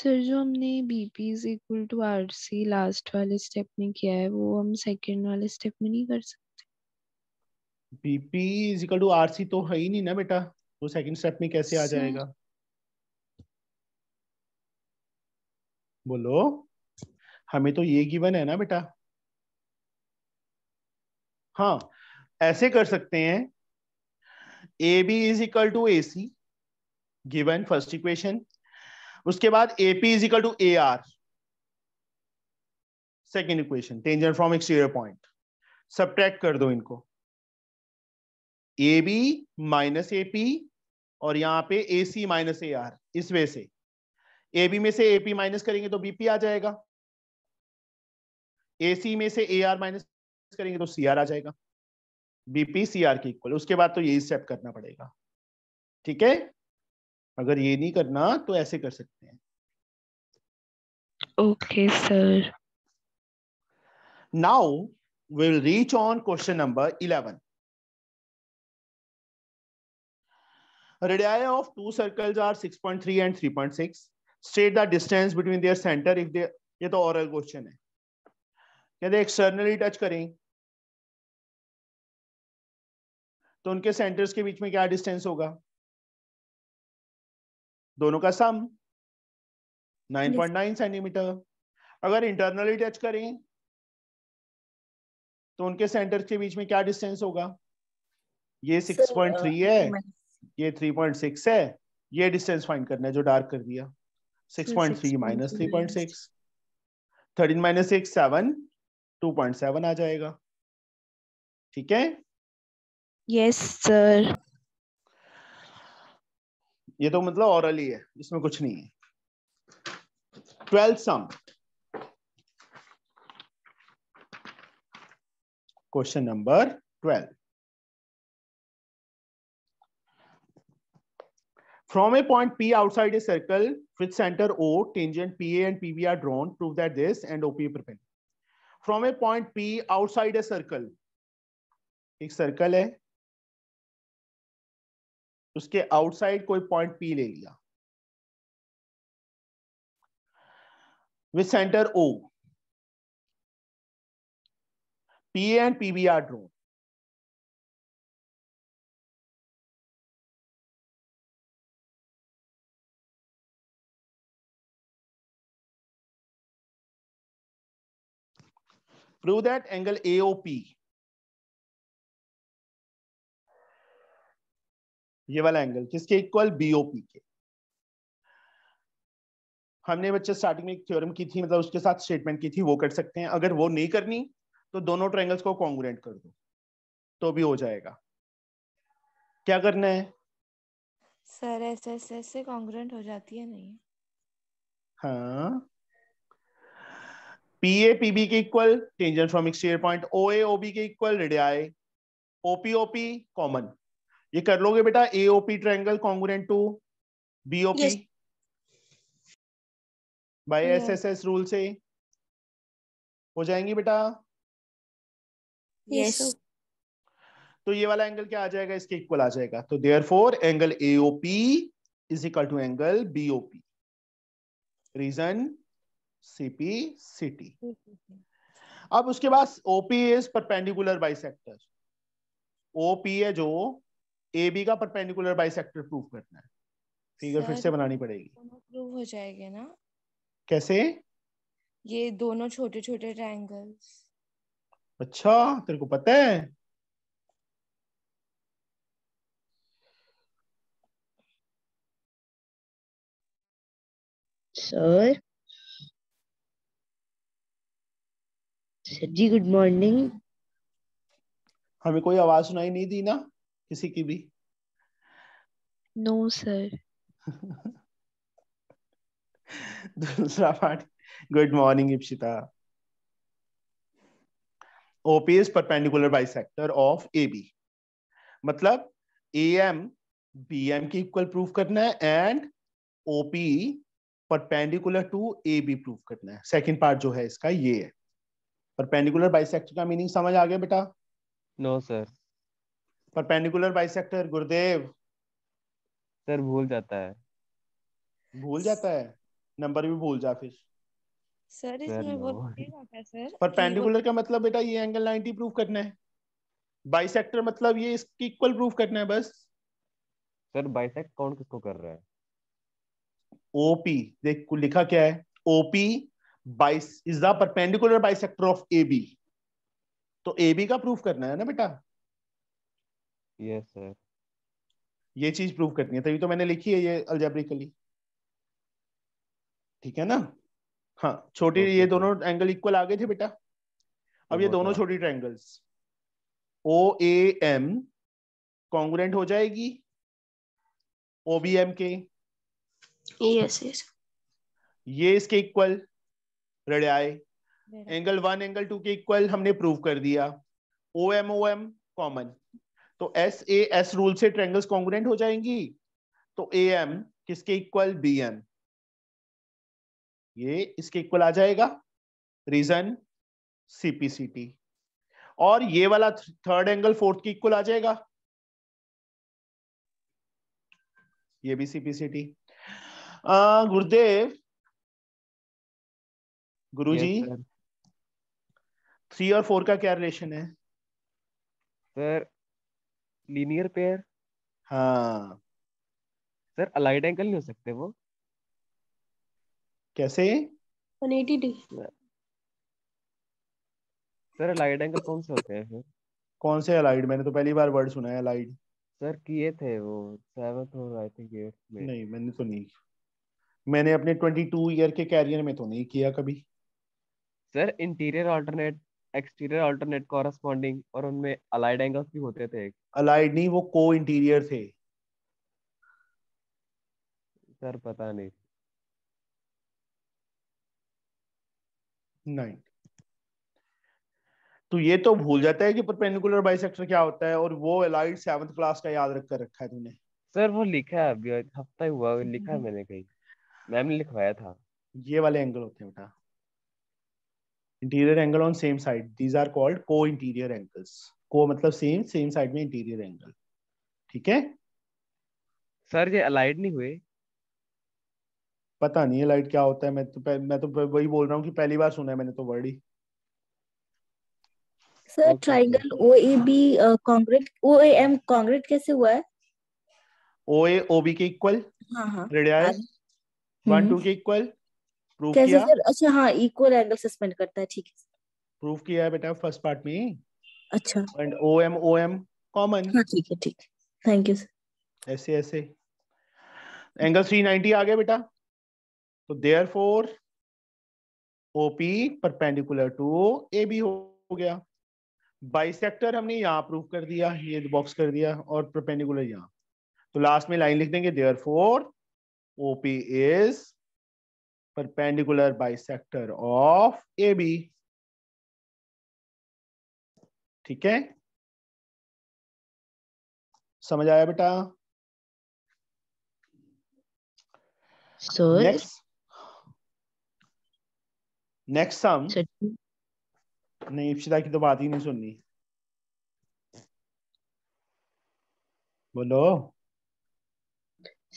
सर जो हमने BP is equal to RC last वाले स्टेप में किया है वो हम सेकंड वाले स्टेप में नहीं कर सकते BP is equal to RC तो है ही नहीं ना बेटा वो सेकंड स्टेप में कैसे आ जाएगा बोलो हमें तो ये गिवन है ना बेटा हाँ ऐसे कर सकते हैं A B is equal to A C given first equation उसके बाद A P is equal to A R second equation tangent from exterior point subtract कर दो इनको A B minus A P और यहां पे ए सी माइनस ए आर इस वे से ए बी में से ए पी माइनस करेंगे तो बीपी आ जाएगा एसी में से ए आर माइनस करेंगे तो सी आर आ जाएगा बीपी सी आर के इक्वल उसके बाद तो यही स्टेप करना पड़ेगा ठीक है अगर ये नहीं करना तो ऐसे कर सकते हैं okay sir now will reach on question number eleven radii of two circles are 6.3 and 3.6 state the distance between their centre if they ये तो oral क्वेश्चन है कहते एक्सटर्नली टच करें तो उनके सेंटर्स के बीच में क्या डिस्टेंस होगा दोनों का सम 9.9 सेंटीमीटर अगर इंटरनली टच करें तो उनके सेंटर के बीच में क्या डिस्टेंस होगा ये 6.3 uh, है ये 3.6 है ये डिस्टेंस फाइंड करना है जो डार्क कर दिया 6.3 minus three point six thirteen minus six seven two point seven आ जाएगा ठीक है यस सर ये तो मतलब ऑरली है इसमें कुछ नहीं है twelfth sum question number twelve from a point P outside a circle with centre O tangent P and PB are drawn prove that this and OP prepend from a point P outside a circle एक circle है उसके outside कोई point P ले लिया with centre O P and PB are drawn Prove that angle AOP. ये वाला angle किसके equal BOP के हमने बच्चे स्टार्टिंग में एक थ्योरम की थी मतलब उसके साथ स्टेटमेंट की थी वो कर सकते हैं अगर वो नहीं करनी तो दोनों ट्रायंगल्स को कॉन्ग्रेंट कर दो तो भी हो जाएगा क्या करना है सर ऐसे ऐसे ऐसे कॉन्ग्रेंट हो जाती है नहीं हाँ पीए पीबी के equal tangent from exterior point OA OB के इक्वल रेडियाई ओपीओपी कॉमन ये कर लोगे बेटा AOP triangle congruent to BOP by SSS rule से हो जाएंगी बेटा यस yes. तो ये वाला एंगल क्या आ जाएगा इसके इक्वल आ जाएगा तो therefore angle AOP is equal to angle BOP reason CPCT अब उसके बाद OP is perpendicular bisector OP है जो ए बी का परपेंडिकुलर बाइसेक्टर प्रूव करना है फिगर फिर से बनानी पड़ेगी प्रूव हो जाएंगे ना कैसे ये दोनों छोटे छोटे ट्रायंगल्स अच्छा तेरे को पता है सर जी गुड मॉर्निंग हमें कोई आवाज सुनाई नहीं दी ना किसी की भी नो सर दूसरा part good morning Ipsita OP bisector of A B मतलब ए एम बी एम की इक्वल प्रूफ करना है and OP perpendicular to A B proof करना है सेकंड पार्ट जो है इसका ये है परपेंडिकुलर बाइसेक्टर का मीनिंग समझ आ गया बेटा no sir perpendicular bisector Gurudev sir भूल जाता है भूल जाता है नंबर भी भूल जा फिर सर इसमें बहुत परपेंडिकुलर का मतलब बेटा ये एंगल 90 प्रूव करना है बाइसेक्टर मतलब ये इसकी इक्वल प्रूफ करना है बस सर बाइसेक्ट कौन किसको कर रहा है ओपी देख लिखा क्या है ओपी बाइस is the perpendicular bisector of A B तो ए बी का प्रूफ करना है ना बेटा यस सर ये चीज प्रूव करनी है तभी तो मैंने लिखी है ये अल्जेब्रिकली ठीक है ना हाँ छोटी ये दोनों एंगल इक्वल आ गए थे बेटा अब ये दोनों छोटी triangles O A M congruent हो जाएगी ओ बी एम के यस यस ये इसके equal radii angle one angle two के इक्वल हमने प्रूव कर दिया O M O M common तो एस ए एस रूल से ट्रेंगल्स कॉन्ग्रेंट हो जाएंगी तो ए एम किसके इक्वल बी एम ये इसके इक्वल आ जाएगा रीजन सीपीसीटी और ये वाला थर्ड एंगल फोर्थ के इक्वल आ जाएगा ये भी सीपीसीटी गुरुदेव गुरु जी थ्री और फोर का क्या रिलेशन है सर लीनियर पेयर हाँ सर अलाइड एंगल नहीं हो सकते वो कैसे 180 डिग्री सर अलाइड एंगल कौन से होते हैं फिर कौन से अलाइड मैंने तो पहली बार वर्ड सुना है अलाइड सर किए थे वो सेवंथ और आई थिंक एट्थ में नहीं मैंने तो नहीं मैंने अपने 22 ईयर के कैरियर में तो नहीं किया कभी sir interior alternate exterior alternate corresponding और उनमें अलाइड एंगल्स भी होते थे अलाइड नहीं वो को इंटीरियर थे सर पता नहीं नहीं तो ये तो भूल जाता है कि परपेंडिकुलर बाइसेक्टर क्या होता है और वो अलाइड सेवंथ क्लास का याद रख कर रखा है तूने सर वो लिखा है अभी हफ्ता ही हुआ लिखा है मैंने कहीं मैम ने लिखवाया था ये वाले एंगल होते हैं बेटा interior angle on same side these are called co-interior angles co मतलब सेम सेम साइड में इंटीरियर एंगल ठीक है सर ये अलाइड नहीं हुए पता नहीं अलाइड क्या होता है मैं तो मैं तो वही बोल रहा हूँ कि पहली बार सुना है मैंने तो वर्ड ही sir triangle OAB congruent OAM congruent कैसे हुआ है OA OB के इक्वल हां हां रेडियस 1 2 के इक्वल प्रूफ कैसे किया? सर अच्छा हाँ इक्वल एंगल सस्पेंड करता है ठीक है प्रूव किया है बेटा फर्स्ट पार्ट में अच्छा and O M O M common हाँ ठीक है ठीक थैंक यू सर ऐसे ऐसे एंगल 390 आ गया बेटा तो therefore OP perpendicular to A B हो गया बाइसेक्टर हमने यहाँ प्रूव कर दिया ये बॉक्स कर दिया और परपेंडिकुलर यहाँ तो लास्ट में लाइन लिख देंगे therefore OP is perpendicular bisector of AB ठीक है समझ आया बेटा नेक्स्ट सम नहीं इप्सिता की तो बात ही नहीं सुननी बोलो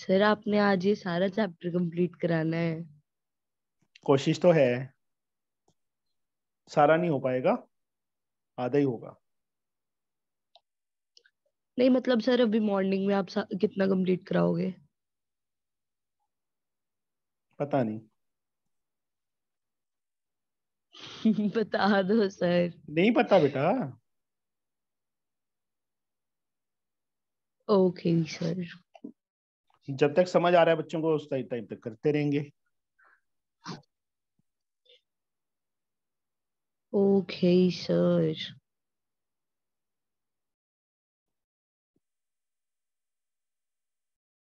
सर आपने आज ये सारा चैप्टर कंप्लीट कराना है कोशिश तो है सारा नहीं हो पाएगा आधा ही होगा नहीं मतलब सर अभी मॉर्निंग में आप कितना कंप्लीट कराओगे पता नहीं बता दो सर नहीं पता बेटा ओके सर जब तक समझ आ रहा है बच्चों को उस टाइम तक करते रहेंगे Okay, sir.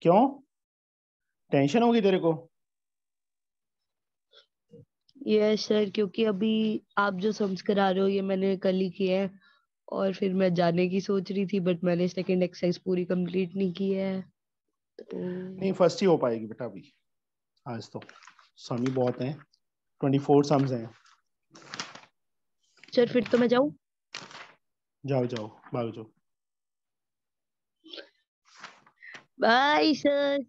क्यों टेंशन होगी तेरे को यस yes, सर क्योंकि अभी आप जो सम्स करा रहे हो ये मैंने कल ही किया है और फिर मैं जाने की सोच रही थी बट मैंने सेकंड एक्सरसाइज पूरी कंप्लीट नहीं की है तो... नहीं फर्स्ट ही हो पाएगी बेटा अभी आज तो समी बहुत हैं ट्वेंटी फोर सम्स हैं चल फिर तो मैं जाऊं जाओ जाओ भागो जाओ bye sir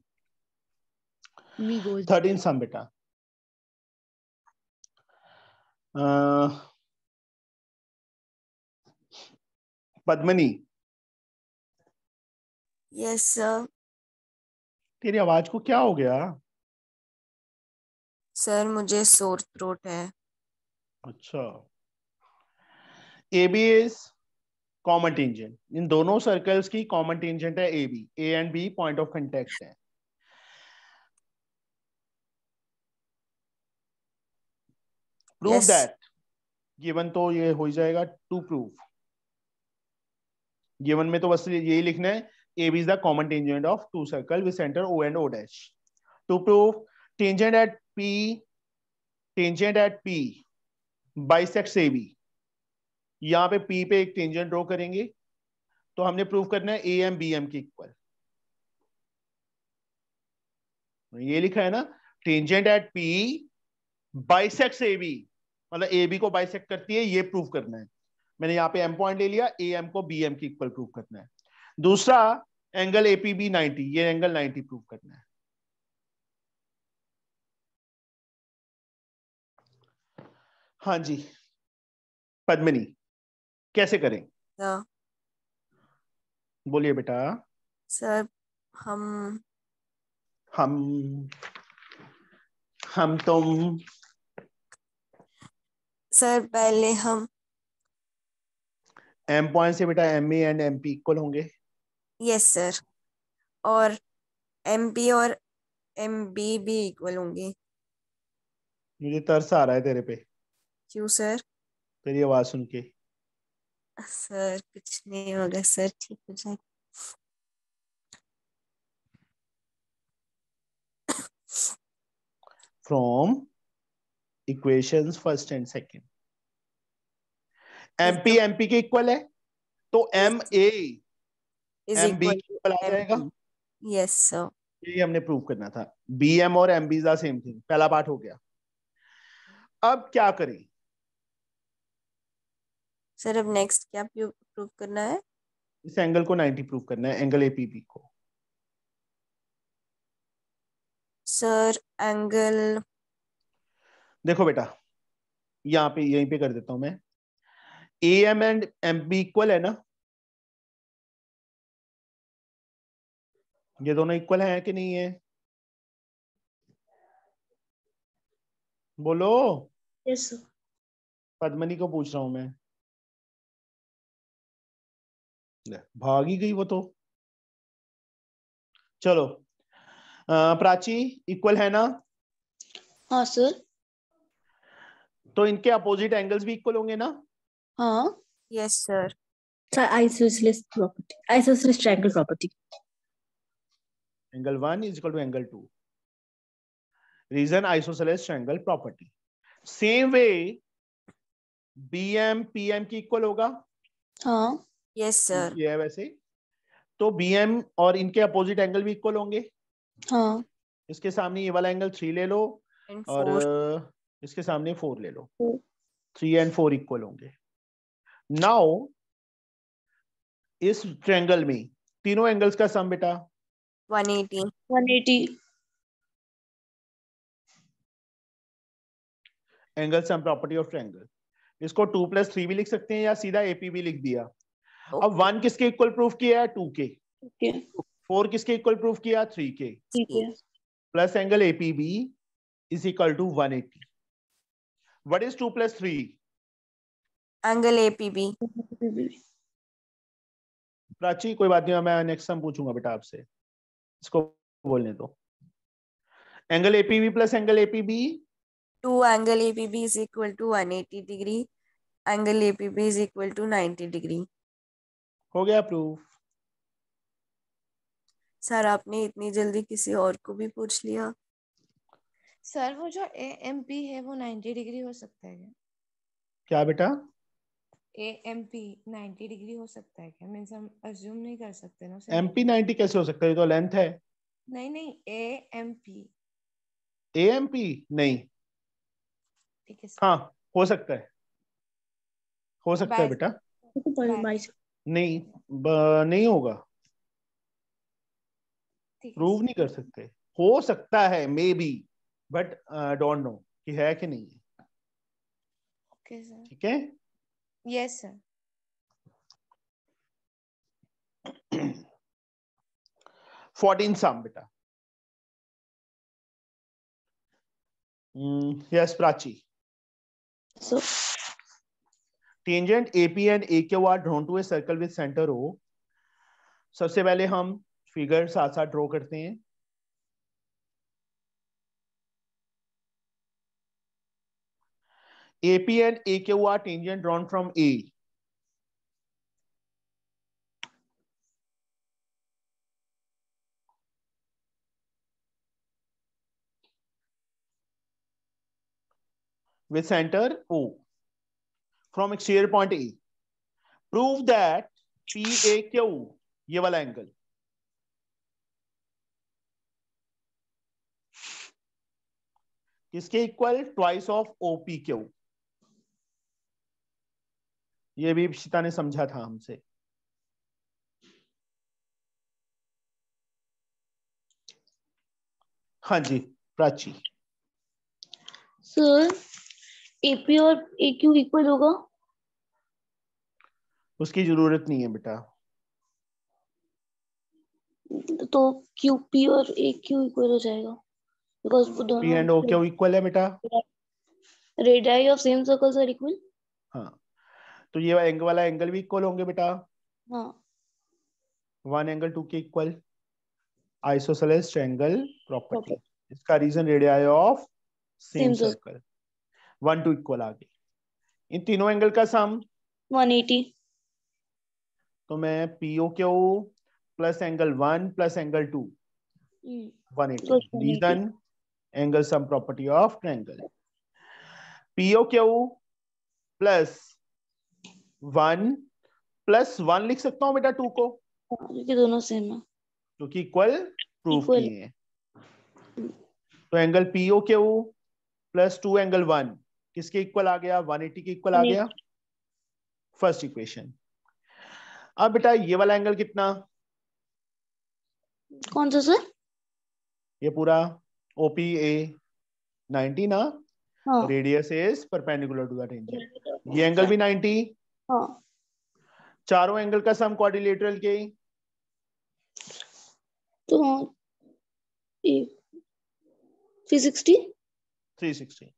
me goes 13 sum बेटा पद्मनी यस सर तेरी आवाज को क्या हो गया सर मुझे सोर थ्रोट है अच्छा A B is common tangent इन दोनों सर्कल्स की कॉमन टेंजेंट है A B A and B point of contact है प्रूव दैट गिवन तो ये हो ही जाएगा टू प्रूव गिवन में तो बस यही लिखना है A B is the common tangent of two circle with centre O and O dash to prove tangent at P tangent at P bisects A B यहाँ पे पी पे एक टेंजेंट ड्रॉ करेंगे तो हमने प्रूव करना है ए एम बी एम के इक्वल ये लिखा है ना tangent at P bisects A B मतलब ए बी को बाइसेक्ट करती है ये प्रूव करना है मैंने यहाँ पे एम पॉइंट ले लिया ए एम को बी एम के इक्वल प्रूव करना है दूसरा angle A P B ninety ये एंगल नाइनटी प्रूव करना है हाँ जी पद्मिनी कैसे करें बोलिए बेटा सर हम हम हम तुम सर पहले हम एम पॉइंट से बेटा M and M P equal होंगे यस सर और एम पी और एम बी भी इक्वल होंगे मुझे तरस आ रहा है तेरे पे क्यों सर तेरी आवाज सुन के सर कुछ नहीं होगा सर ठीक हो जाएगा first and second and second MP MP के इक्वल है तो M A M B equal आ जाएगा यस सर ये हमने प्रूव करना था बी एम और एम बी सेम थिंग पहला पार्ट हो गया अब क्या करें सर अब नेक्स्ट क्या प्रूव करना है इस एंगल को 90 प्रूव करना है एंगल एपीबी को सर एंगल देखो बेटा यहाँ पे यहीं पे कर देता हूं मैं A M and M B equal है ना ये दोनों इक्वल है कि नहीं है बोलो यस yes, पद्मनी को पूछ रहा हूं मैं भागी गई वो तो चलो प्राची इक्वल है ना हाँ सर तो इनके अपोजिट एंगल्स भी इक्वल होंगे ना हाँ yes sir sir property isosceles triangle property angle 1 is equal to angle reason property same way की इक्वल होगा हाँ यस सर ये है वैसे तो बी एम और इनके अपोजिट एंगल भी इक्वल होंगे हाँ इसके सामने ये वाला एंगल थ्री ले लो और इसके सामने फोर ले लो थ्री एंड फोर इक्वल होंगे नाउ इस ट्रेंगल में तीनों एंगल्स का सम बेटा 180 180 angle sum property of triangle इसको टू प्लस थ्री भी लिख सकते हैं या सीधा एपी भी लिख दिया अब वन किसके इक्वल प्रूफ किया है टू के फोर किसके इक्वल प्रूफ किया थ्री के plus angle APB is equal to one eighty what is two plus three angle APB Prachi कोई बात नहीं मैं नेक्स्ट टाइम पूछूंगा बेटा आपसे इसको बोलने दो angle APB plus angle APB two angle APB is equal to one eighty degree angle APB is equal to ninety degree हो गया प्रूफ सर आपने इतनी जल्दी किसी और को भी पूछ लिया सर वो जो ए एम पी है वो नाइन्टी डिग्री हो सकता है क्या क्या बेटा A M P ninety degree हो सकता है क्या मीन हम अज्यूम नहीं कर सकते ना एम पी नाइन्टी कैसे हो सकता है ये तो लेंथ है नहीं नहीं A M P A M P नहीं ठीक है हाँ हो सकता है हो सकता है बेटा नहीं नहीं होगा प्रूव नहीं कर सकते हो सकता है maybe but don't know कि है कि नहीं है ठीक है यस सर फोर्टीन साम बेटा yes hmm, Prachi so so, tangent A P and A K are drawn to a circle with centre O सबसे पहले हम फिगर साथ साथ ड्रॉ करते हैं and A K are tangent drawn from A with center O. From exterior point A prove that P A Q ये वाला angle किसके equal twice of OP Q ये भी सीता ने समझा था हमसे हाँ जी प्राची सर एपी और ए क्यू इक्वल होगा उसकी जरूरत नहीं है बेटा तो क्यू पी और ए क्यू इक्वल हो जाएगा बिकॉज दोनों पी एंड ओ इक्वल है बेटा of same circles are equal तो ये एंगल वाला एंगल भी इक्वल होंगे बेटा एंगल टू के इक्वल आइसोसेलेस ट्रायंगल प्रॉपर्टी इसका reason radii of same circle one two equal आ गई इन तीनों एंगल का सम 180 तो मैं PO K O plus angle one plus angle two one eighty reason angle sum property of triangle PO K O plus one plus one लिख सकता हूं बेटा टू को दोनों सेम है क्योंकि इक्वल प्रूफ किए है तो angle PO K O plus two angle one किसके इक्वल आ गया एटी के इक्वल आ गया फर्स्ट इक्वेशन अब बेटा ये वाला एंगल कितना कौन सा सर ये पूरा ओपी ए नाइनटी ना radius is perpendicular to that angle ये एंगल भी नाइनटी हाँ. चारों एंगल का सम क्वाड्रिलेटरल के तो 360 360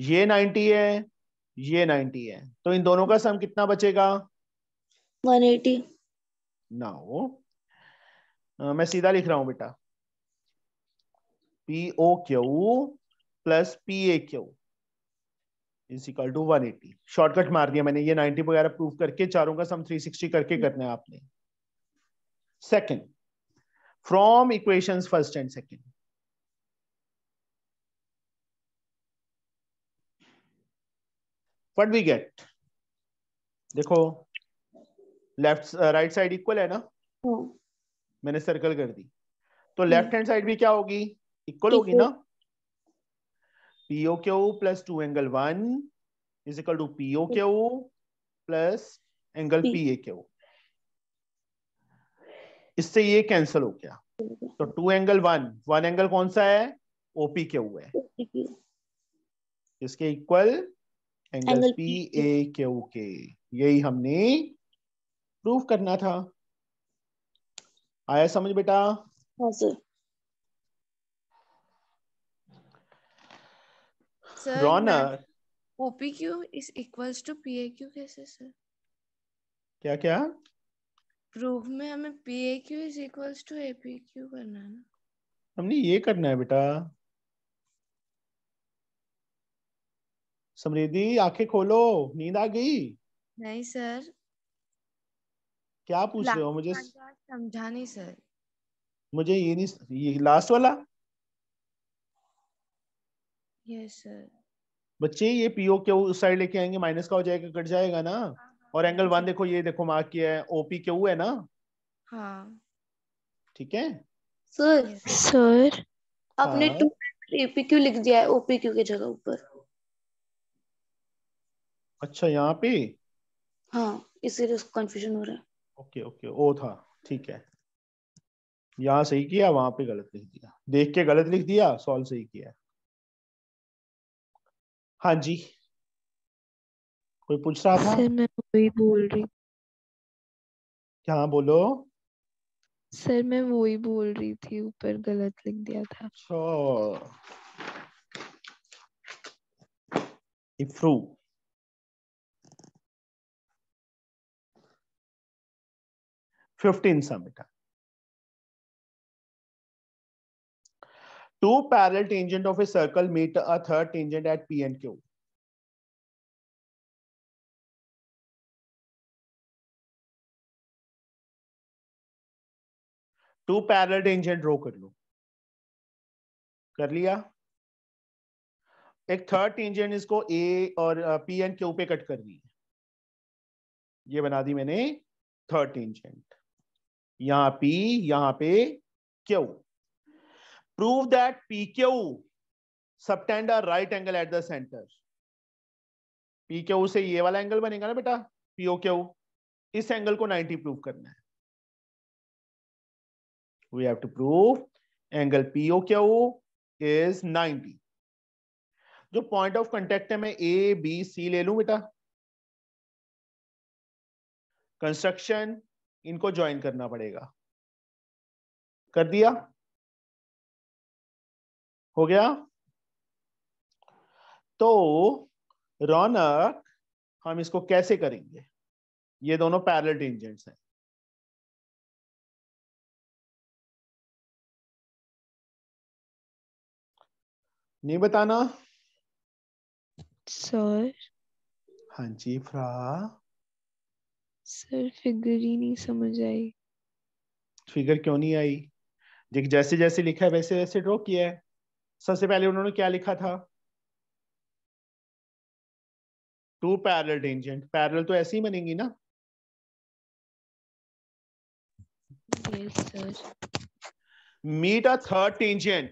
ये 90 है ये 90 है तो इन दोनों का सम कितना बचेगा 180 ना वो मैं सीधा लिख रहा हूं बेटा P O Q plus P A Q is equal to one eighty shortcut मार दिया मैंने ये 90 वगैरह प्रूव करके चारों का सम 360 करके करना है आपने second from equations first and second what we get देखो लेफ्ट राइट साइड इक्वल है ना हाँ। मैंने सर्कल कर दी तो लेफ्ट हैंड साइड भी क्या होगी इक्वल होगी ना PO Q plus two angle one is equal to PO Q plus angle P A Q इससे ये कैंसिल हो गया तो two angle one one angle कौन सा है ओपी क्यू है इसके equal angle P A Q के यही हमने प्रूफ करना था आया समझ बेटा रोनर OP Q is equal to P A Q कैसे सर क्या क्या प्रूफ में हमें P A Q is equal to A P Q करना है ना हमने ये करना है बेटा समृद्धि आंखें खोलो नींद आ गई नहीं सर क्या पूछ रहे हो मुझे समझा नहीं सर मुझे ये नहीं ये लास्ट वाला यस सर बच्चे ये पीओ के उस साइड लेके आएंगे माइनस का हो जाएगा कट जाएगा ना हाँ। और एंगल वन देखो ये देखो मार्क किया है ओपी क्यू है ना हाँ ठीक है सर सर आपने हाँ। टू एपी क्यू लिख दिया है ओपी क्यू की जगह ऊपर अच्छा यहाँ पे हाँ इसीलिए उसको कंफ्यूजन हो रहा है ओके ओके ओ था ठीक है यहाँ सही किया वहां पे गलत लिख दिया देख के गलत लिख दिया सॉल्व सही किया हाँ जी कोई पूछ रहा था सर मैं वही बोल रही क्या हाँ, बोलो सर मैं वही बोल रही थी ऊपर गलत लिख दिया था अच्छा इफ्रू 15 sum beta two parallel tangent of a circle meet a third tangent at p and q two parallel tangent draw कर लो कर लिया एक थर्ड टेंजेंट इसको ए और पी एंड क्यू पे कट करनी है ये बना दी मैंने थर्ड टेंजेंट यहां पी यहां पे Q prove that P Q subtends right angle at the centre P Q से ये वाला एंगल बनेगा ना बेटा पीओ क्यू इस एंगल को 90 प्रूव करना है we have to prove angle PO Q is 90. जो पॉइंट ऑफ कंटेक्ट है मैं ए बी सी ले लू बेटा कंस्ट्रक्शन इनको ज्वाइन करना पड़ेगा कर दिया हो गया तो रौनक हम इसको कैसे करेंगे ये दोनों पैरल टेंजेंट्स हैं नहीं बताना सर हाँ जी फ्रा सर फिगर ही नहीं समझ आई फिगर क्यों नहीं आई देख जैसे जैसे लिखा है वैसे वैसे ड्रॉ किया है सबसे पहले उन्होंने क्या लिखा था टू पैरल टेंजेंट पैरल तो ऐसे ही बनेंगी ना meet a third tangent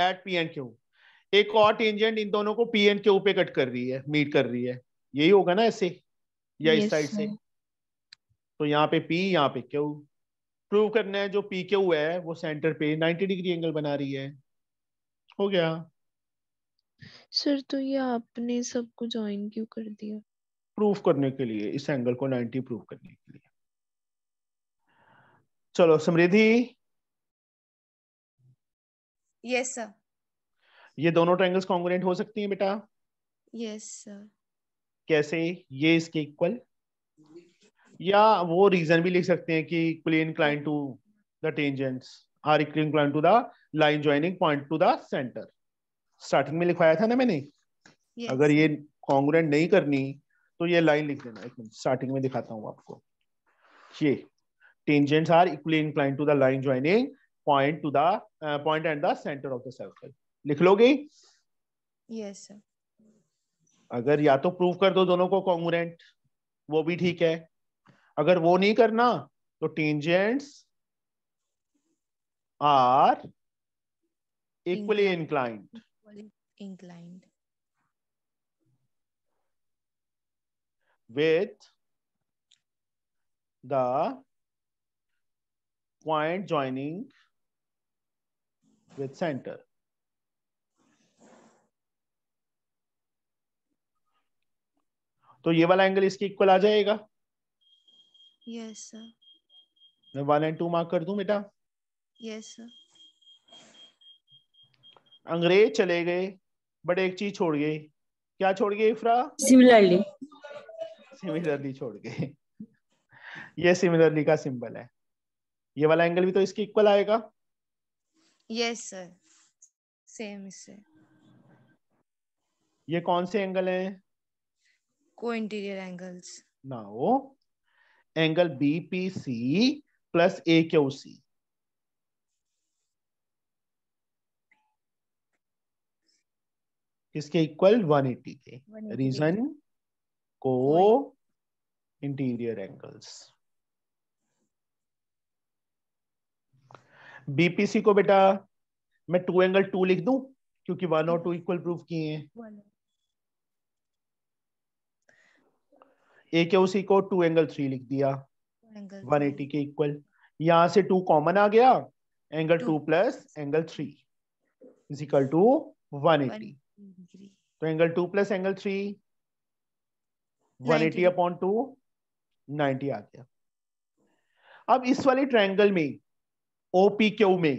at P and Q एक और टेंजेंट इन दोनों को पी एंड क्यू पे कट कर रही है मीट कर रही है यही होगा ना ऐसे या yes, इस साइड से तो यहाँ पे पी यहाँ पे क्यू प्रूव करना है जो पी क्यू है वो सेंटर पे नाइनटी डिग्री एंगल बना रही है हो गया सर तो ये आपने सबको ज्वाइन क्यों कर दिया प्रूफ करने के लिए इस एंगल को 90 प्रूफ करने के लिए चलो समृद्धि यस सर ये दोनों ट्रायंगल्स कॉन्ग्रेंट हो सकती हैं बेटा यस सर कैसे ये इसके इक्वल या वो रीजन भी लिख सकते हैं कि plane cline to the tangents are plane cline to the line joining point to the centre starting में लिखवाया था ना मैंने yes. अगर ये कॉन्ग्रेंट नहीं करनी तो ये लाइन लिख देना एक मिनट स्टार्टिंग में दिखाता हूँ आपको ये tangents are equally inclined to the line joining point to the point and the centre of the circle लिख लोगे yes sir अगर या तो प्रूव कर दो दोनों को कॉन्ग्रेंट वो भी ठीक है अगर वो नहीं करना तो tangents are equally inclined inclined with the point joining with centre तो ये वाला एंगल इसके इक्वल आ जाएगा यस सर मैं वन एंड टू मार्क कर दूं बेटा यस सर अंग्रेज चले गए बट एक चीज छोड़ गई क्या छोड़ गई इफ्रा सिमिलरली सिमिलरली छोड़ गए ये सिमिलरली का सिंबल है ये वाला एंगल भी तो इसके इक्वल आएगा यस सर सेम इससे ये कौन से एंगल है को इंटीरियर एंगल्स ना वो angle B P C plus A Q C किसके इक्वल 180 के रीजन को इंटीरियर एंगल्स बीपीसी को बेटा मैं टू एंगल टू लिख दूं क्योंकि वन और टू इक्वल प्रूफ किए हैं ए के उसी को टू एंगल थ्री लिख दिया वन एटी के इक्वल यहां से टू कॉमन आ गया angle two plus angle three is equal to one eighty तो angle two plus angle three one eighty upon two ninety आ गया अब इस वाले ट्रायंगल में ओपी क्यू में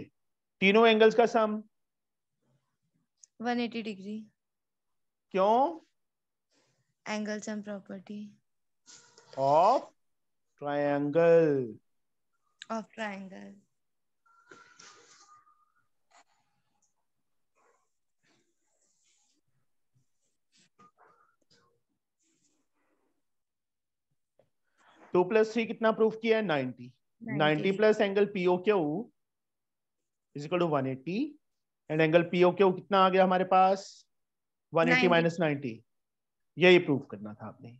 तीनों एंगल्स का सम 180 डिग्री क्यों angle sum property of triangle of triangle two plus three कितना प्रूफ किया है ninety ninety plus angle PO Q is equal to one eighty and angle PO Q कितना आ गया हमारे पास वन एट्टी माइनस नाइनटी यही प्रूफ करना था आपने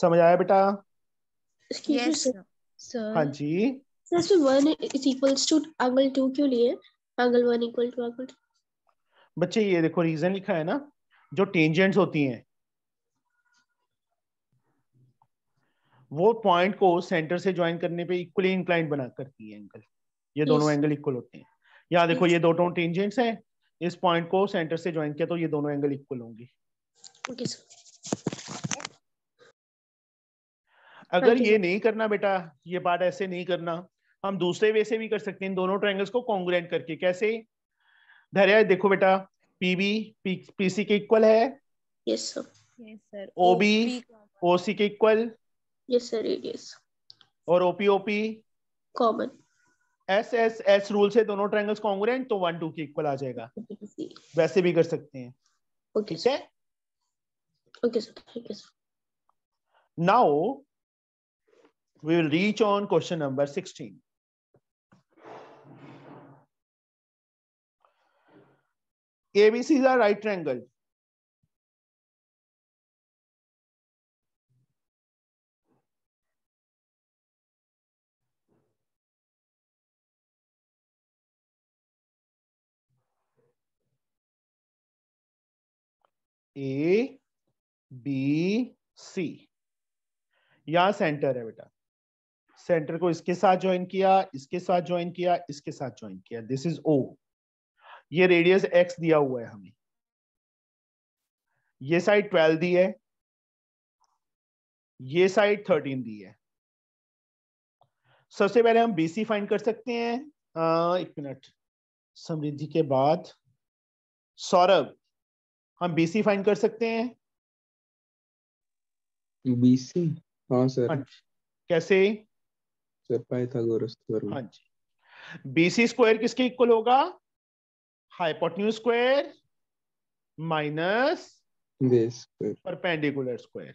समझ आया बेटा yes, हाँ जी बच्चे ये देखो रीजन लिखा है ना जो टेंजेंट्स होती हैं वो पॉइंट को सेंटर से ज्वाइन करने पे इक्वली इंक्लाइंड बना करती है एंगल ये दोनों एंगल इक्वल होते हैं यहाँ देखो yes. ये दोनों टेंजेंट्स हैं इस पॉइंट को सेंटर से ज्वाइन किया तो ये दोनों एंगल इक्वल होंगे okay, हाँ अगर ये नहीं करना बेटा ये पार्ट ऐसे नहीं करना हम दूसरे वे से भी कर सकते हैं इन दोनों ट्राइंगल्स को कॉन्ग्रेंट करके कैसे धैर्य देखो बेटा पीबी पीसी के इक्वल है यस सर ओबी ओसी के equal yes sir it common S S S rule से दोनों ट्राइंगल्स कॉन्ग्रेंट तो वन टू के इक्वल आ जाएगा वैसे भी कर सकते हैं ओके सर ओके सर ठीक है sir now we will reach on question number 16. ABC is a right triangle. A B C यहां सेंटर है बेटा सेंटर को इसके साथ ज्वाइन किया इसके साथ ज्वाइन किया इसके साथ ज्वाइन किया दिस इज ओ ये रेडियस एक्स दिया हुआ है हमें ये साइड ट्वेल्व दी है ये साइड थर्टीन दी है सबसे पहले हम बीसी फाइंड कर सकते हैं आ, एक मिनट समृद्धि के बाद सौरभ हम बीसी फाइंड कर सकते हैं बीसी हाँ सर हाँ, कैसे पाइथागोरस थ्योरम हाँ जी बीसी स्क्वायर किसके इक्वल होगा hypotenuse square minus perpendicular square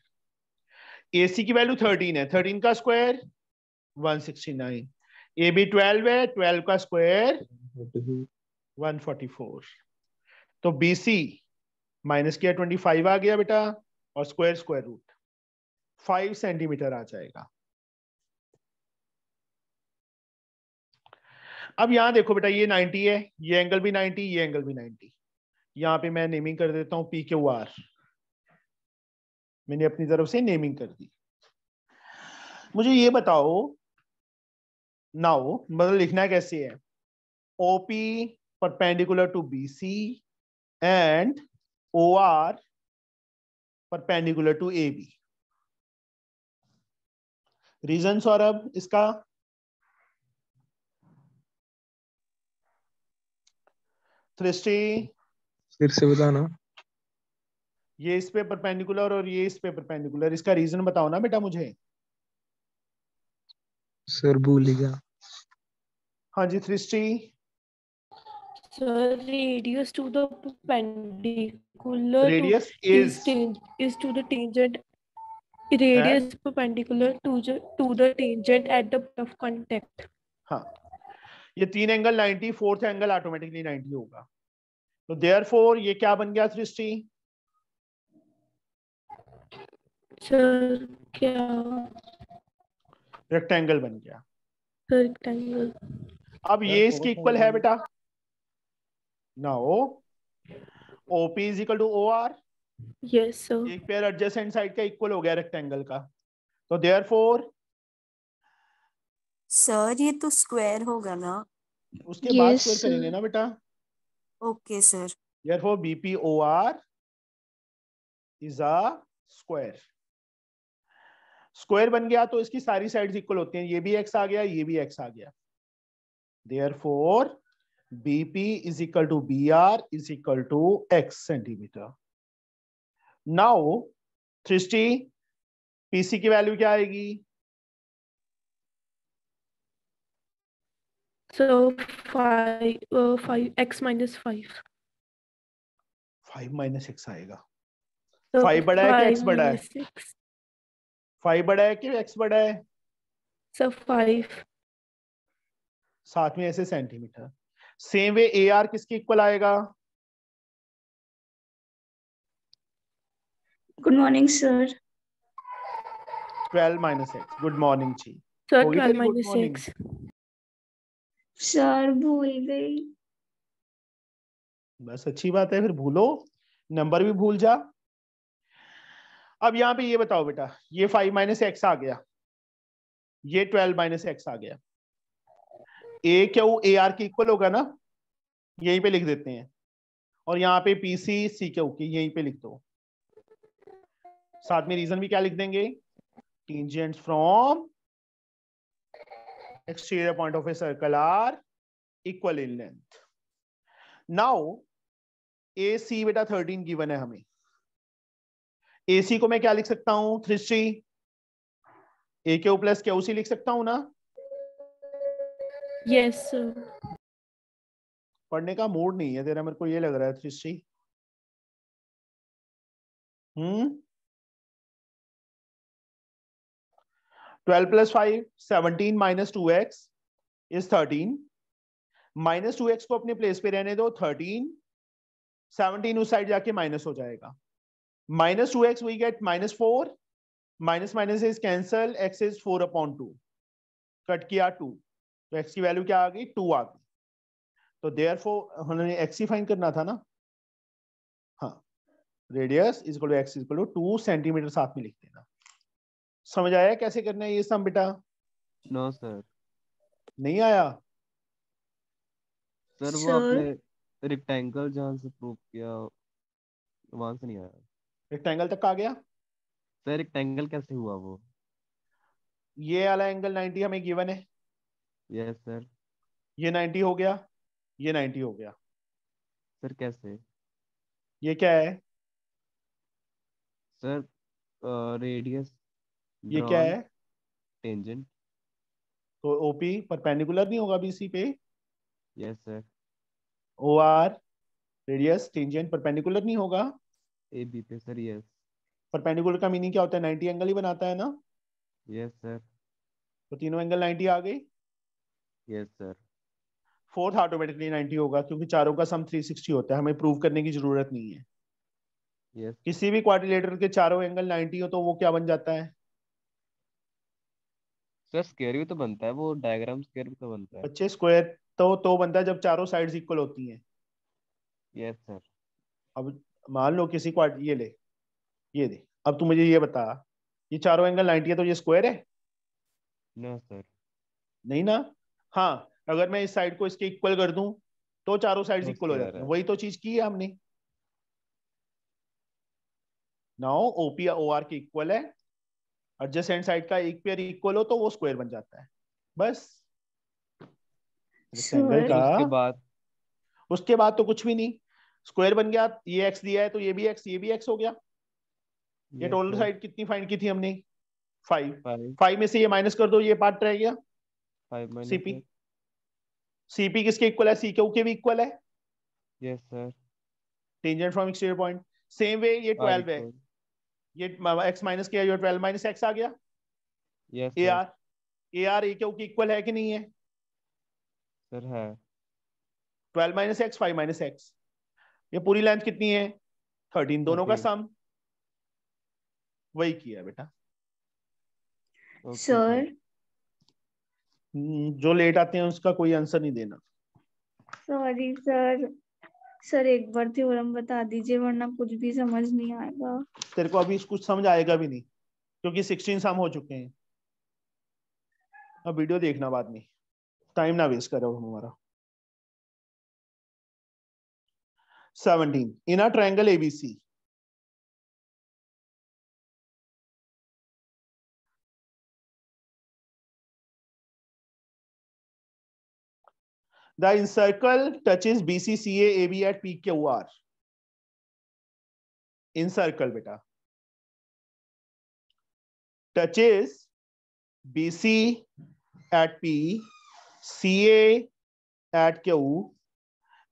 AC की वैल्यू थर्टीन है थर्टीन का square one sixty nine A B twelve है ट्वेल्व का स्क्वायर वन फोर्टी फोर तो बी सी माइनस किया ट्वेंटी फाइव आ गया बेटा और square square root five centimetre आ जाएगा अब यहां देखो बेटा ये 90 है ये एंगल भी 90 ये एंगल भी 90 यहां पे मैं नेमिंग कर देता हूं पी क्यू आर मैंने अपनी तरफ से नेमिंग कर दी मुझे ये बताओ नाउ मतलब लिखना कैसे है OP perpendicular to BC and O R perpendicular to A B reason Saurabh इसका सृष्टि फिर से बताना ये इस पे परपेंडिकुलर और ये इस पे परपेंडिकुलर इसका रीजन बताओ ना बेटा मुझे सर भूल गया हाँ जी Srishti radius to the perpendicular to the radius perpendicular to to the tangent at the point of contact हाँ ये तीन एंगल 90 फोर्थ एंगल ऑटोमेटिकली 90 होगा तो देयर फोर ये क्या बन गया सृष्टि रेक्टेंगल बन गया रेक्टेंगल अब ये इसके इक्वल है बेटा now is equal to O R yes sir एक पेयर एडजेसेंट साइड का इक्वल हो गया रेक्टेंगल का तो देयर फोर सर ये तो स्क्वायर होगा ना उसके yes, बाद स्क्वायर करेंगे ना बेटा okay sir therefore O R is a square बन गया तो इसकी सारी साइड्स इक्वल होती हैं ये भी एक्स आ गया ये भी एक्स आ गया therefore B P is equal to B R is equal to X centimetre now थ्रिस्टी पीसी की वैल्यू क्या आएगी So five, uh, five x minus five. Five minus x आएगा so five बड़ा है कि x बड़ा है Six. Five बड़ा है कि x बड़ा है so five. साथ में ऐसे सेंटीमीटर Same way AR किसके इक्वल आएगा Good morning sir. Twelve minus x. Good morning जी Sir twelve minus x. Sir भूल गई बस अच्छी बात है फिर भूलो नंबर भी भूल जा अब यहाँ पे ये बताओ बेटा ये फाइव माइनस एक्स आ गया ये ट्वेल्व माइनस एक्स आ गया ए क्या वो ए आर के इक्वल होगा ना यहीं पे लिख देते हैं और यहाँ पे पी सी सी के की यहीं पे लिख दो साथ में रीजन भी क्या लिख देंगे tangent from exterior point of a circle are equal in length. Now AC beta 13 given hai हमें AC ko main kya likh sakta hu three three A K plus के उसी लिख सकता हूं ना यस yes, पढ़ने का मूड नहीं है तेरा मेरे को ये लग रहा है three three hmm 12 plus 5, 17 minus two X is thirteen minus two X को अपने प्लेस पे रहने दो 13, 17 उस साइड जाके माइनस हो जाएगा minus two X we get minus four minus minus is cancel X is four upon two cut किया टू तो एक्स की वैल्यू क्या आ गई टू आ गई तो देयर फोर हमें एक्स ही फाइन करना था ना हाँ radius equal to X is equal two centimetre साथ में लिख देना समझ आया कैसे करना है ये सम बेटा नो सर नहीं आया सर वो आपने रेक्टेंगल जहां से प्रूव किया वहां से नहीं आया रेक्टेंगल तक आ गया सर रेक्टेंगल कैसे हुआ वो ये वाला एंगल 90 हमें गिवन है यस yes, सर ये 90 हो गया ये 90 हो गया सर कैसे ये क्या है सर रेडियस uh, ये क्या है टेंजेंट तो ओपी परपेंडिकुलर नहीं होगा बीसी पे yes sir O R radius tangent perpendicular नहीं होगा ए बी पे सर यस परपेंडिकुलर का मीनिंग क्या होता है नाइनटी एंगल ही बनाता है ना यस सर तो तीनों एंगल नाइनटी आ गई yes sir fourth automatically ninety होगा क्योंकि चारों का सम थ्री सिक्सटी होता है हमें प्रूव करने की जरूरत नहीं है yes. किसी भी क्वाड्रिलेटरल के चारों एंगल 90 हो तो वो क्या बन जाता है सर तो स्क्वायर भी तो बनता है वो डायग्राम स्क्वायर भी तो बनता है अच्छे स्क्वायर तो तो बनता है जब चारों साइड्स इक्वल होती हैं यस सर अब मान लो किसी को ये ले ये दे अब तू मुझे ये बता ये चारों एंगल 90 है तो ये स्क्वायर है नो सर नहीं ना हाँ अगर मैं इस साइड को इसके इक्वल कर दूं तो चारों साइड्स इक्वल हो जाते हैं वही तो चीज की है हमने नाउ ओपी ओआर के इक्वल है एडजेसेंट साइड का एक पेयर इक्वल हो तो वो स्क्वायर बन जाता है बस रेक्टेंगल का उसके बाद उसके बाद तो कुछ भी नहीं स्क्वायर बन गया ये एक्स दिया है तो ये भी एक्स ये भी एक्स हो गया ये टोटल साइड कितनी फाइंड की थी हमने फाइव फाइव में से ये माइनस कर दो ये पार्ट रह गया सीपी सीपी किसके इक्वल है सी के भी इक्वल है yes sir tangent from exterior point same way ये 12 है ये x minus K R twelve minus x आ गया A R A R A Q की इक्वल है कि नहीं है सर है twelve minus X five minus x ये पूरी लेंथ कितनी है थर्टीन दोनों का सम वही किया बेटा सर हम्म, जो लेट आते हैं उसका कोई आंसर नहीं देना सॉरी सर सर एक बार थ्योरम बता दीजिए वरना कुछ भी समझ नहीं आएगा तेरे को अभी कुछ समझ आएगा भी नहीं क्योंकि सिक्सटीन सम हो चुके हैं अब वीडियो देखना बाद में टाइम ना वेस्ट करो हमारा seventeen in a triangle ABC The encircle touches BCCA AB at PQR. Encircle beta touches BC at P, CA at Q,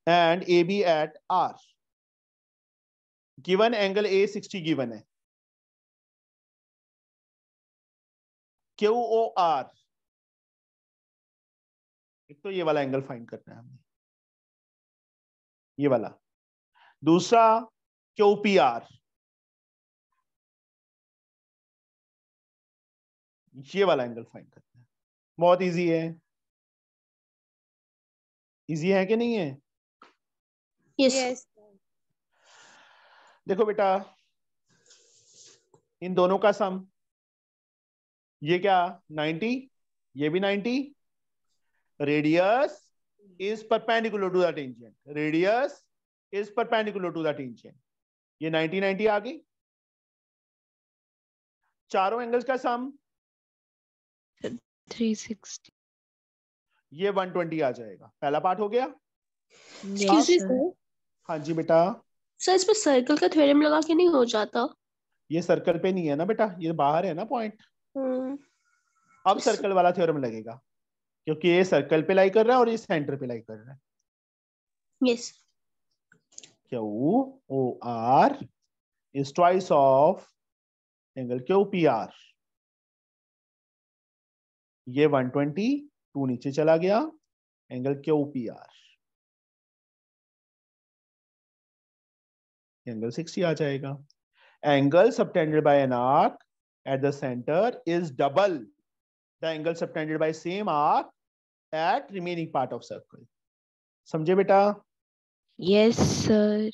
and AB at R. Given angle A 60 given है. QOR एक तो ये वाला angle find करना है हमें ये वाला दूसरा क्यू पी आर ये वाला एंगल फाइंड करना है बहुत इजी है इजी है कि नहीं है यस yes. देखो बेटा इन दोनों का सम ये क्या 90 ये भी ninety radius is perpendicular to that tangent. Radius is perpendicular to that tangent. ye 90-90 आ गई चारों एंगल्स का सम 360 ये 120 आ जाएगा पहला पार्ट हो गया हाँ जी बेटा सर इस पर सर्कल का थ्योरम लगा के नहीं हो जाता ये सर्कल पे नहीं है ना बेटा ये बाहर है ना पॉइंट हम्म। अब सर्कल वाला थ्योरम लगेगा क्योंकि ये सर्कल पे लाई कर रहा है और ये सेंटर पे लाई कर रहा है yes Q O R is twice of angle Q P R ये 120 टू नीचे चला गया angle Q P R angle 60 आ जाएगा एंगल सब by an arc at the centre is double the angle subtended by same arc at remaining part of circle समझे बेटा यस सर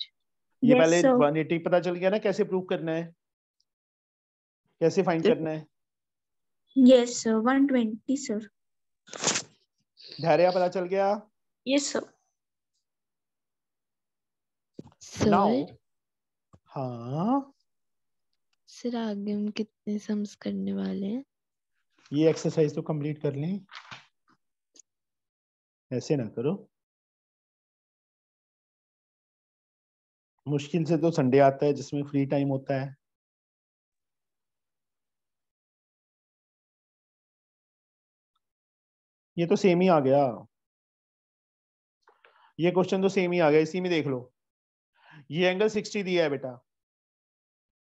ये पहले वन एटी पता चल गया ना कैसे प्रूव करना है कैसे फाइंड करना है यस सर 120 सर धैर्य पता चल गया यस सर नाउ हाँ सर आगे हम कितने सम्स करने वाले हैं ये एक्सरसाइज तो कंप्लीट कर लें ऐसे ना करो मुश्किल से तो संडे आता है जिसमें फ्री टाइम होता है ये तो सेम ही आ गया ये क्वेश्चन तो सेम ही आ गया इसी में देख लो ये एंगल 60 दिया है बेटा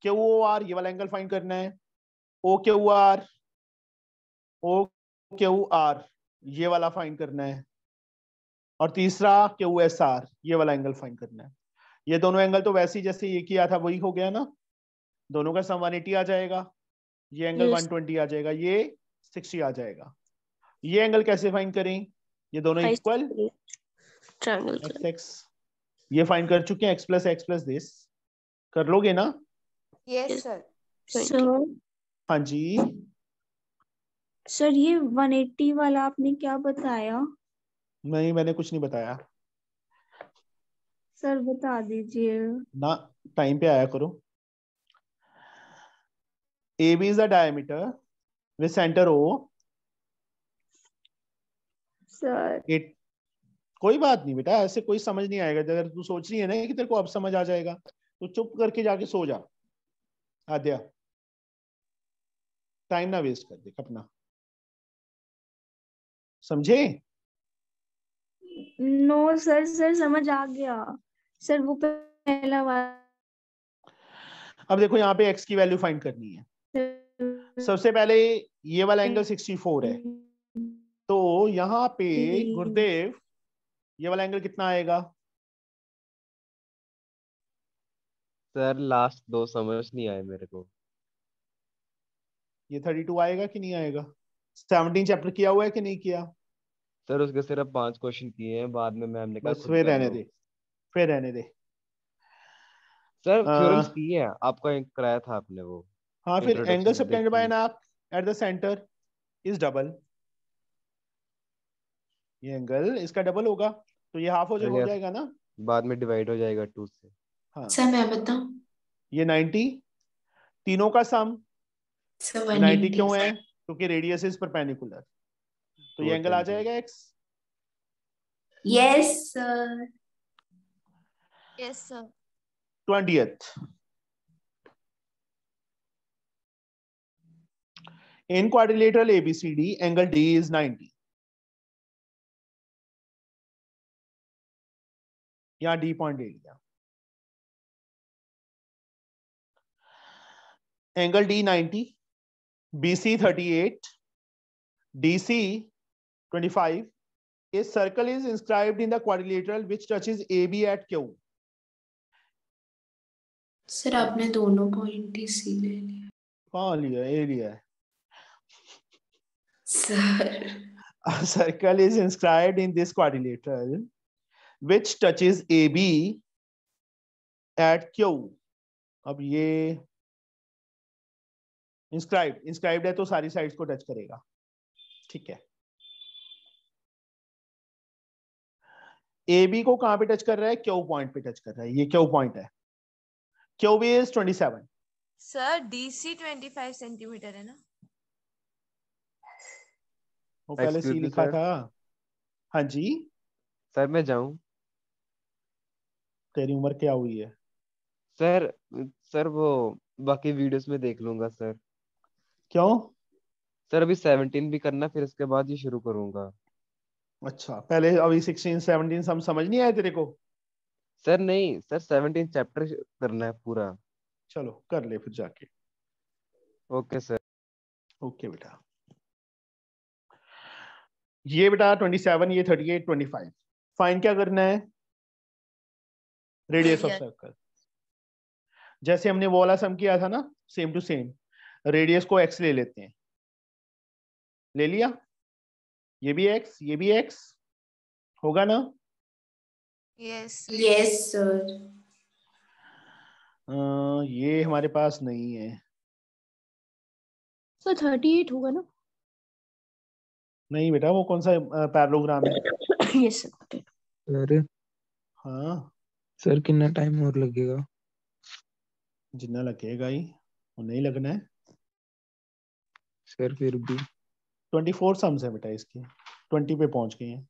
क्यू ओ आर ये वाला एंगल फाइंड करना है O Q R O Q R ये वाला फाइंड करना है और तीसरा क्यू एस आर ये वाला एंगल फाइंड करना है ये दोनों एंगल तो वैसे ही जैसे ये किया था वही हो गया ना दोनों का सम 180 आ जाएगा ये एंगल वन ट्वेंटी आ जाएगा ये सिक्सटी आ जाएगा ये एंगल कैसे फाइंड करें ये दोनों इक्वल ये फाइंड कर चुके हैं x plus x plus this कर लोगे ना यस सर हाँ जी सर ये 180 वाला आपने क्या बताया नहीं मैंने कुछ नहीं बताया सर बता दीजिए ना टाइम पे आया करो A B is the diameter with centre O sir it कोई बात नहीं बेटा ऐसे कोई समझ नहीं आएगा अगर तू सोच रही है ना कि तेरे को अब समझ आ जाएगा तो चुप करके जाके सो जा आद्या टाइम ना वेस्ट कर दे अपना समझे नो सर सर समझ आ गया सर वो पहला वाला अब देखो यहाँ पे x की वैल्यू फाइंड करनी है सबसे पहले ये वाला एंगल 64 है तो यहाँ पे गुरुदेव ये वाला एंगल कितना आएगा सर लास्ट दो समझ नहीं आए मेरे को ये 32 आएगा कि नहीं आएगा सेवनटीन चैप्टर किया हुआ है कि नहीं किया सर उसके सिर्फ पांच क्वेश्चन किए हैं बाद में मैम ने कहा बस फिर रहने दे फिर रहने दे सर थ्योरम्स किए हैं आपका एक कराया था आपने वो हाँ फिर angle subtended by an arc at the centre is double ये एंगल इसका डबल होगा तो ये हाफ हो, जा, हो जाएगा ना बाद में डिवाइड हो जाएगा 2 से हां सर मैं बताऊं ये 90 तीनों का सम सर 90 क्यों है क्योंकि रेडियस इज परपेंडिकुलर तो ये एंगल आ जाएगा x yes yes twentieth in quadrilateral ABCD angle D is 90 या डी पॉइंट ले लिया angle D ninety BC 38, DC 25. A circle is inscribed in the quadrilateral which touches AB at Q. Sir आपने दोनों point ही सी ले लिया हाँ लिया ए लिया sir A circle is inscribed in this quadrilateral which touches AB at Q. अब ये इंस्क्राइब इंस्क्राइब्ड है तो सारी साइड्स को टच करेगा ठीक है ए बी को कहां पे टच कर रहा है क्यू पॉइंट पे टच कर रहा है ये क्यू पॉइंट है Q B is twenty seven sir D C twenty five centimetre है ना वो पहले सी लिखा था हाँ जी सर मैं जाऊं तेरी उम्र क्या हुई है सर सर वो बाकी वीडियोस में देख लूंगा सर क्यों सर अभी सेवनटीन भी करना फिर इसके बाद ये शुरू करूंगा अच्छा पहले अभी सिक्सटीन सेवनटीन सब समझ नहीं आया तेरे को सर नहीं सर सेवनटीन चैप्टर करना है पूरा चलो कर ले फिर जाके ओके सर ओके बेटा ये बेटा ट्वेंटी सेवन ये thirty eight twenty five fine क्या करना है रेडियस ऑफ सर्कल जैसे हमने वो वाला सम किया था ना सेम टू सेम रेडियस को एक्स ले लेते हैं ले लिया ये भी एक्स ये भी एक्स होगा ना यस यस सर ये हमारे पास नहीं है सर थर्टी एट होगा ना नहीं बेटा वो कौन सा पैरलोग्राम है यस सर हाँ सर कितना टाइम और लगेगा जितना लगेगा ही और नहीं लगना है सर फिर भी 24 सम्स है बेटा इसकी 20 पे पहुंच गई है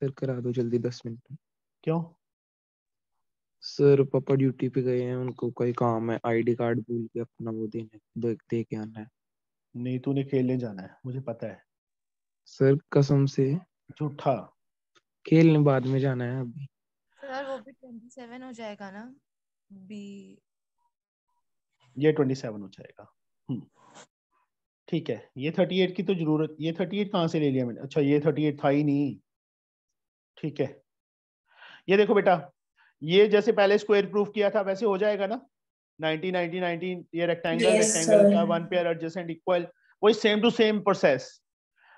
सर करा दो जल्दी 10 मिनट क्यों सर पापा ड्यूटी पे गए हैं उनको कोई काम है आईडी कार्ड भूल के अपना वो देने देख दे के आना है नहीं तूने खेलने जाना है मुझे पता है सर कसम से झूठा खेलने बाद में जाना है अभी सर वो भी 27 हो जाएगा ना बी ये 27 हो जाएगा हम्म ठीक है ये थर्टी एट की तो जरूरत ये थर्टी एट कहाँ से ले लिया मैंने अच्छा ये थर्टी एट था ही नहीं ठीक है ये देखो बेटा ये जैसे पहले स्क्वायर प्रूफ किया था वैसे हो जाएगा ना ये रेक्टेंगल वही सेम टू सेम प्रोसेस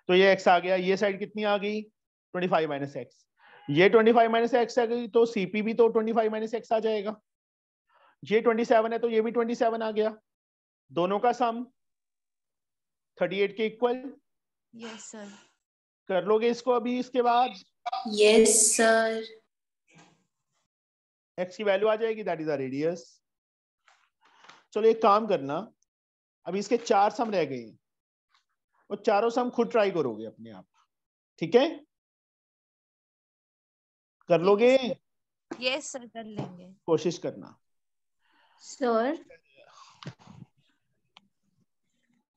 तो ये एक्स आ गया ये साइड कितनी आ गई 25 माइनस एक्स ये माइनस एक्स आ गई तो सीपी भी तो माइनस एक्स आ जाएगा ये सेवन है तो ये भी सेवन आ गया दोनों का सम थर्टी एट के इक्वल यस सर कर लोगे इसको अभी इसके बाद यस सर एक्स की वैल्यू आ जाएगी दैट इज अ रेडियस चलो एक काम करना अभी इसके चार सम रह गए और चारों सम खुद ट्राई करोगे अपने आप ठीक है कर लोगे यस yes, सर कर लेंगे कोशिश करना सर